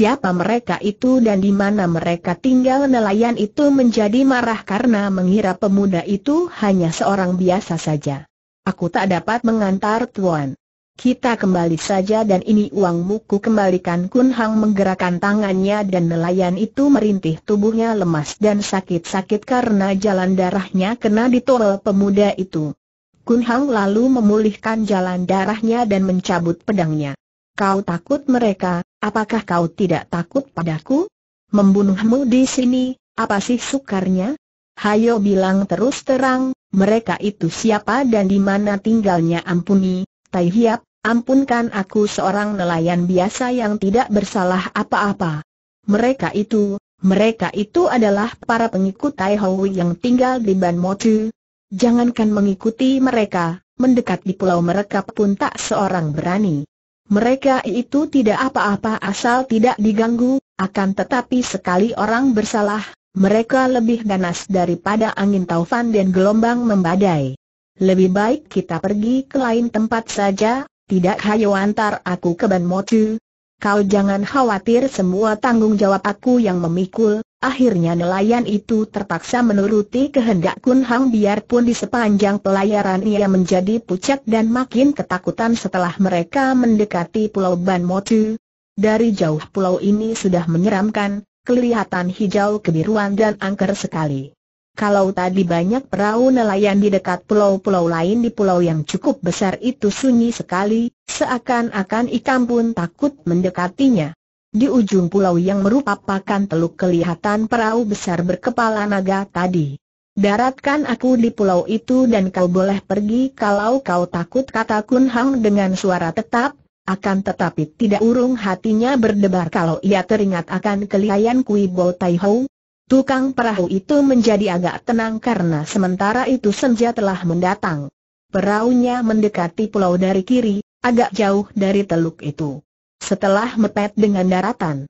siapa mereka itu dan di mana mereka tinggal nelayan itu menjadi marah karena mengira pemuda itu hanya seorang biasa saja. Aku tak dapat mengantar tuan. Kita kembali saja dan ini uangmu ku kembalikan Kun Hang menggerakkan tangannya dan nelayan itu merintih tubuhnya lemas dan sakit-sakit karena jalan darahnya kena ditolol pemuda itu. Kun Hang lalu memulihkan jalan darahnya dan mencabut pedangnya. Kau takut mereka, apakah kau tidak takut padaku? Membunuhmu di sini, apa sih sukarnya? Hayo bilang terus terang, mereka itu siapa dan di mana tinggalnya ampuni, Tai Hiap, ampunkan aku seorang nelayan biasa yang tidak bersalah apa-apa. Mereka itu, mereka itu adalah para pengikut Tai Hou yang tinggal di Ban Mochu. Jangankan mengikuti mereka, mendekat di pulau mereka pun tak seorang berani. Mereka itu tidak apa-apa asal tidak diganggu, akan tetapi sekali orang bersalah, mereka lebih ganas daripada angin taufan dan gelombang membadai. Lebih baik kita pergi ke lain tempat saja, tidak hayo antar aku ke Ban Motu. Kau jangan khawatir semua tanggung jawab aku yang memikul, Akhirnya nelayan itu terpaksa menuruti kehendak Kun Hang biarpun di sepanjang pelayaran ia menjadi pucat dan makin ketakutan setelah mereka mendekati Pulau Ban Motu. Dari jauh pulau ini sudah menyeramkan, kelihatan hijau kebiruan dan angker sekali. Kalau tadi banyak perahu nelayan di dekat pulau-pulau lain di pulau yang cukup besar itu sunyi sekali, seakan-akan ikan pun takut mendekatinya. Di ujung pulau yang merupakan teluk kelihatan perahu besar berkepala naga tadi. Daratkan aku di pulau itu dan kau boleh pergi kalau kau takut kata Kun Hang dengan suara tetap, akan tetapi tidak urung hatinya berdebar kalau ia teringat akan kelihayan Kui Bo Tai Ho. Tukang perahu itu menjadi agak tenang karena sementara itu senja telah mendatang. Perahunya mendekati pulau dari kiri, agak jauh dari teluk itu. Setelah mepet dengan daratan,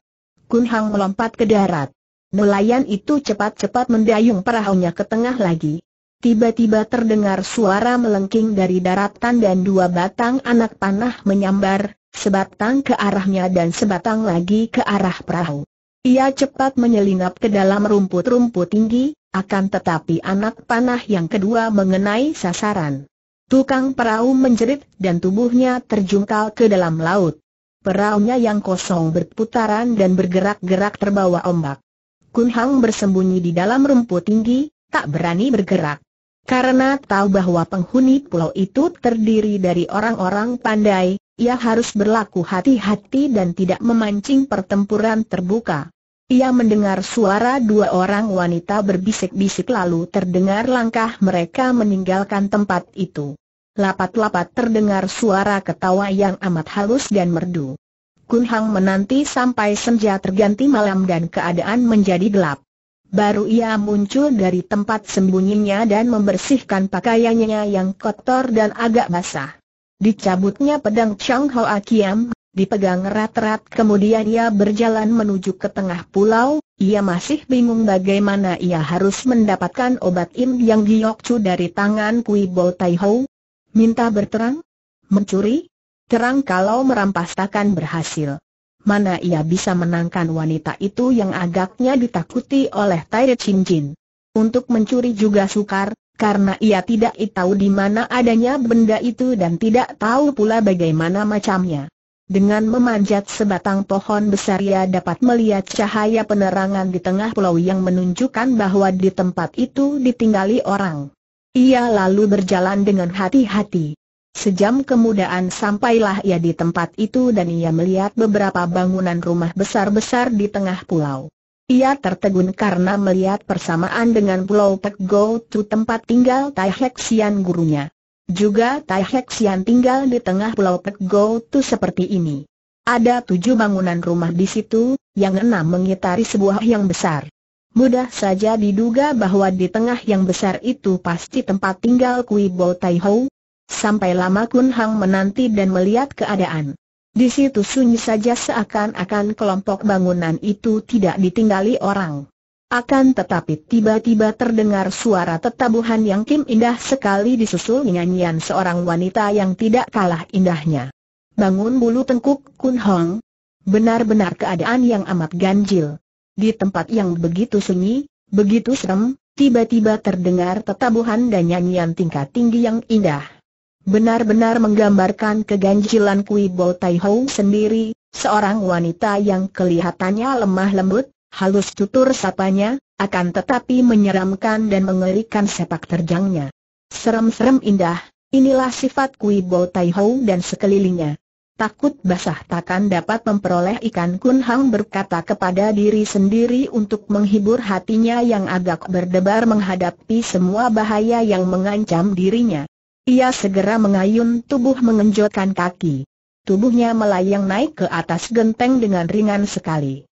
Kun Hang melompat ke darat. Nelayan itu cepat-cepat mendayung perahunya ke tengah lagi. Tiba-tiba terdengar suara melengking dari daratan dan dua batang anak panah menyambar, sebatang ke arahnya dan sebatang lagi ke arah perahu. Ia cepat menyelinap ke dalam rumput-rumput tinggi, akan tetapi anak panah yang kedua mengenai sasaran. Tukang perahu menjerit dan tubuhnya terjungkal ke dalam laut. Peraunya yang kosong berputaran dan bergerak-gerak terbawa ombak. Kun Hang bersembunyi di dalam rumput tinggi, tak berani bergerak. Karena tahu bahwa penghuni pulau itu terdiri dari orang-orang pandai, ia harus berlaku hati-hati dan tidak memancing pertempuran terbuka. Ia mendengar suara dua orang wanita berbisik-bisik lalu terdengar langkah mereka meninggalkan tempat itu. Lapat-lapat terdengar suara ketawa yang amat halus dan merdu. Kun Hang menanti sampai senja terganti malam dan keadaan menjadi gelap. Baru ia muncul dari tempat sembunyinya dan membersihkan pakaiannya yang kotor dan agak basah. Dicabutnya pedang Chang Hao Akiam, dipegang rat-rat. kemudian ia berjalan menuju ke tengah pulau, ia masih bingung bagaimana ia harus mendapatkan obat Im Yang Giok cu dari tangan Kui Bo Tai Hou, Minta berterang? Mencuri? Terang kalau merampas takkan berhasil. Mana ia bisa menangkan wanita itu yang agaknya ditakuti oleh Tai Chin Jin. Untuk mencuri juga sukar, karena ia tidak tahu di mana adanya benda itu dan tidak tahu pula bagaimana macamnya. Dengan memanjat sebatang pohon besar ia dapat melihat cahaya penerangan di tengah pulau yang menunjukkan bahwa di tempat itu ditinggali orang. Ia lalu berjalan dengan hati-hati. Sejam kemudian sampailah ia di tempat itu dan ia melihat beberapa bangunan rumah besar-besar di tengah pulau. Ia tertegun karena melihat persamaan dengan pulau Pek Go Tu tempat tinggal Tai Hek gurunya. Juga Tai Hek tinggal di tengah pulau Pek Go Tu seperti ini. Ada tujuh bangunan rumah di situ, yang enam mengitari sebuah yang besar. Mudah saja diduga bahwa di tengah yang besar itu pasti tempat tinggal Kui Bo Tai Ho. Sampai lama Kun Hang menanti dan melihat keadaan. Di situ sunyi saja seakan-akan kelompok bangunan itu tidak ditinggali orang. Akan tetapi tiba-tiba terdengar suara tetabuhan yang kim indah sekali disusul nyanyian seorang wanita yang tidak kalah indahnya. Bangun bulu tengkuk Kun Hong. Benar-benar keadaan yang amat ganjil. Di tempat yang begitu sunyi, begitu serem, tiba-tiba terdengar tetabuhan dan nyanyian tingkat tinggi yang indah. Benar-benar menggambarkan keganjilan Kui Bo Tai Ho sendiri, seorang wanita yang kelihatannya lemah lembut, halus tutur sapanya, akan tetapi menyeramkan dan mengerikan sepak terjangnya. Serem-serem indah, inilah sifat Kui Bo Tai Ho dan sekelilingnya takut basah takkan dapat memperoleh ikan Kun Hang berkata kepada diri sendiri untuk menghibur hatinya yang agak berdebar menghadapi semua bahaya yang mengancam dirinya. Ia segera mengayun tubuh mengenjotkan kaki. Tubuhnya melayang naik ke atas genteng dengan ringan sekali.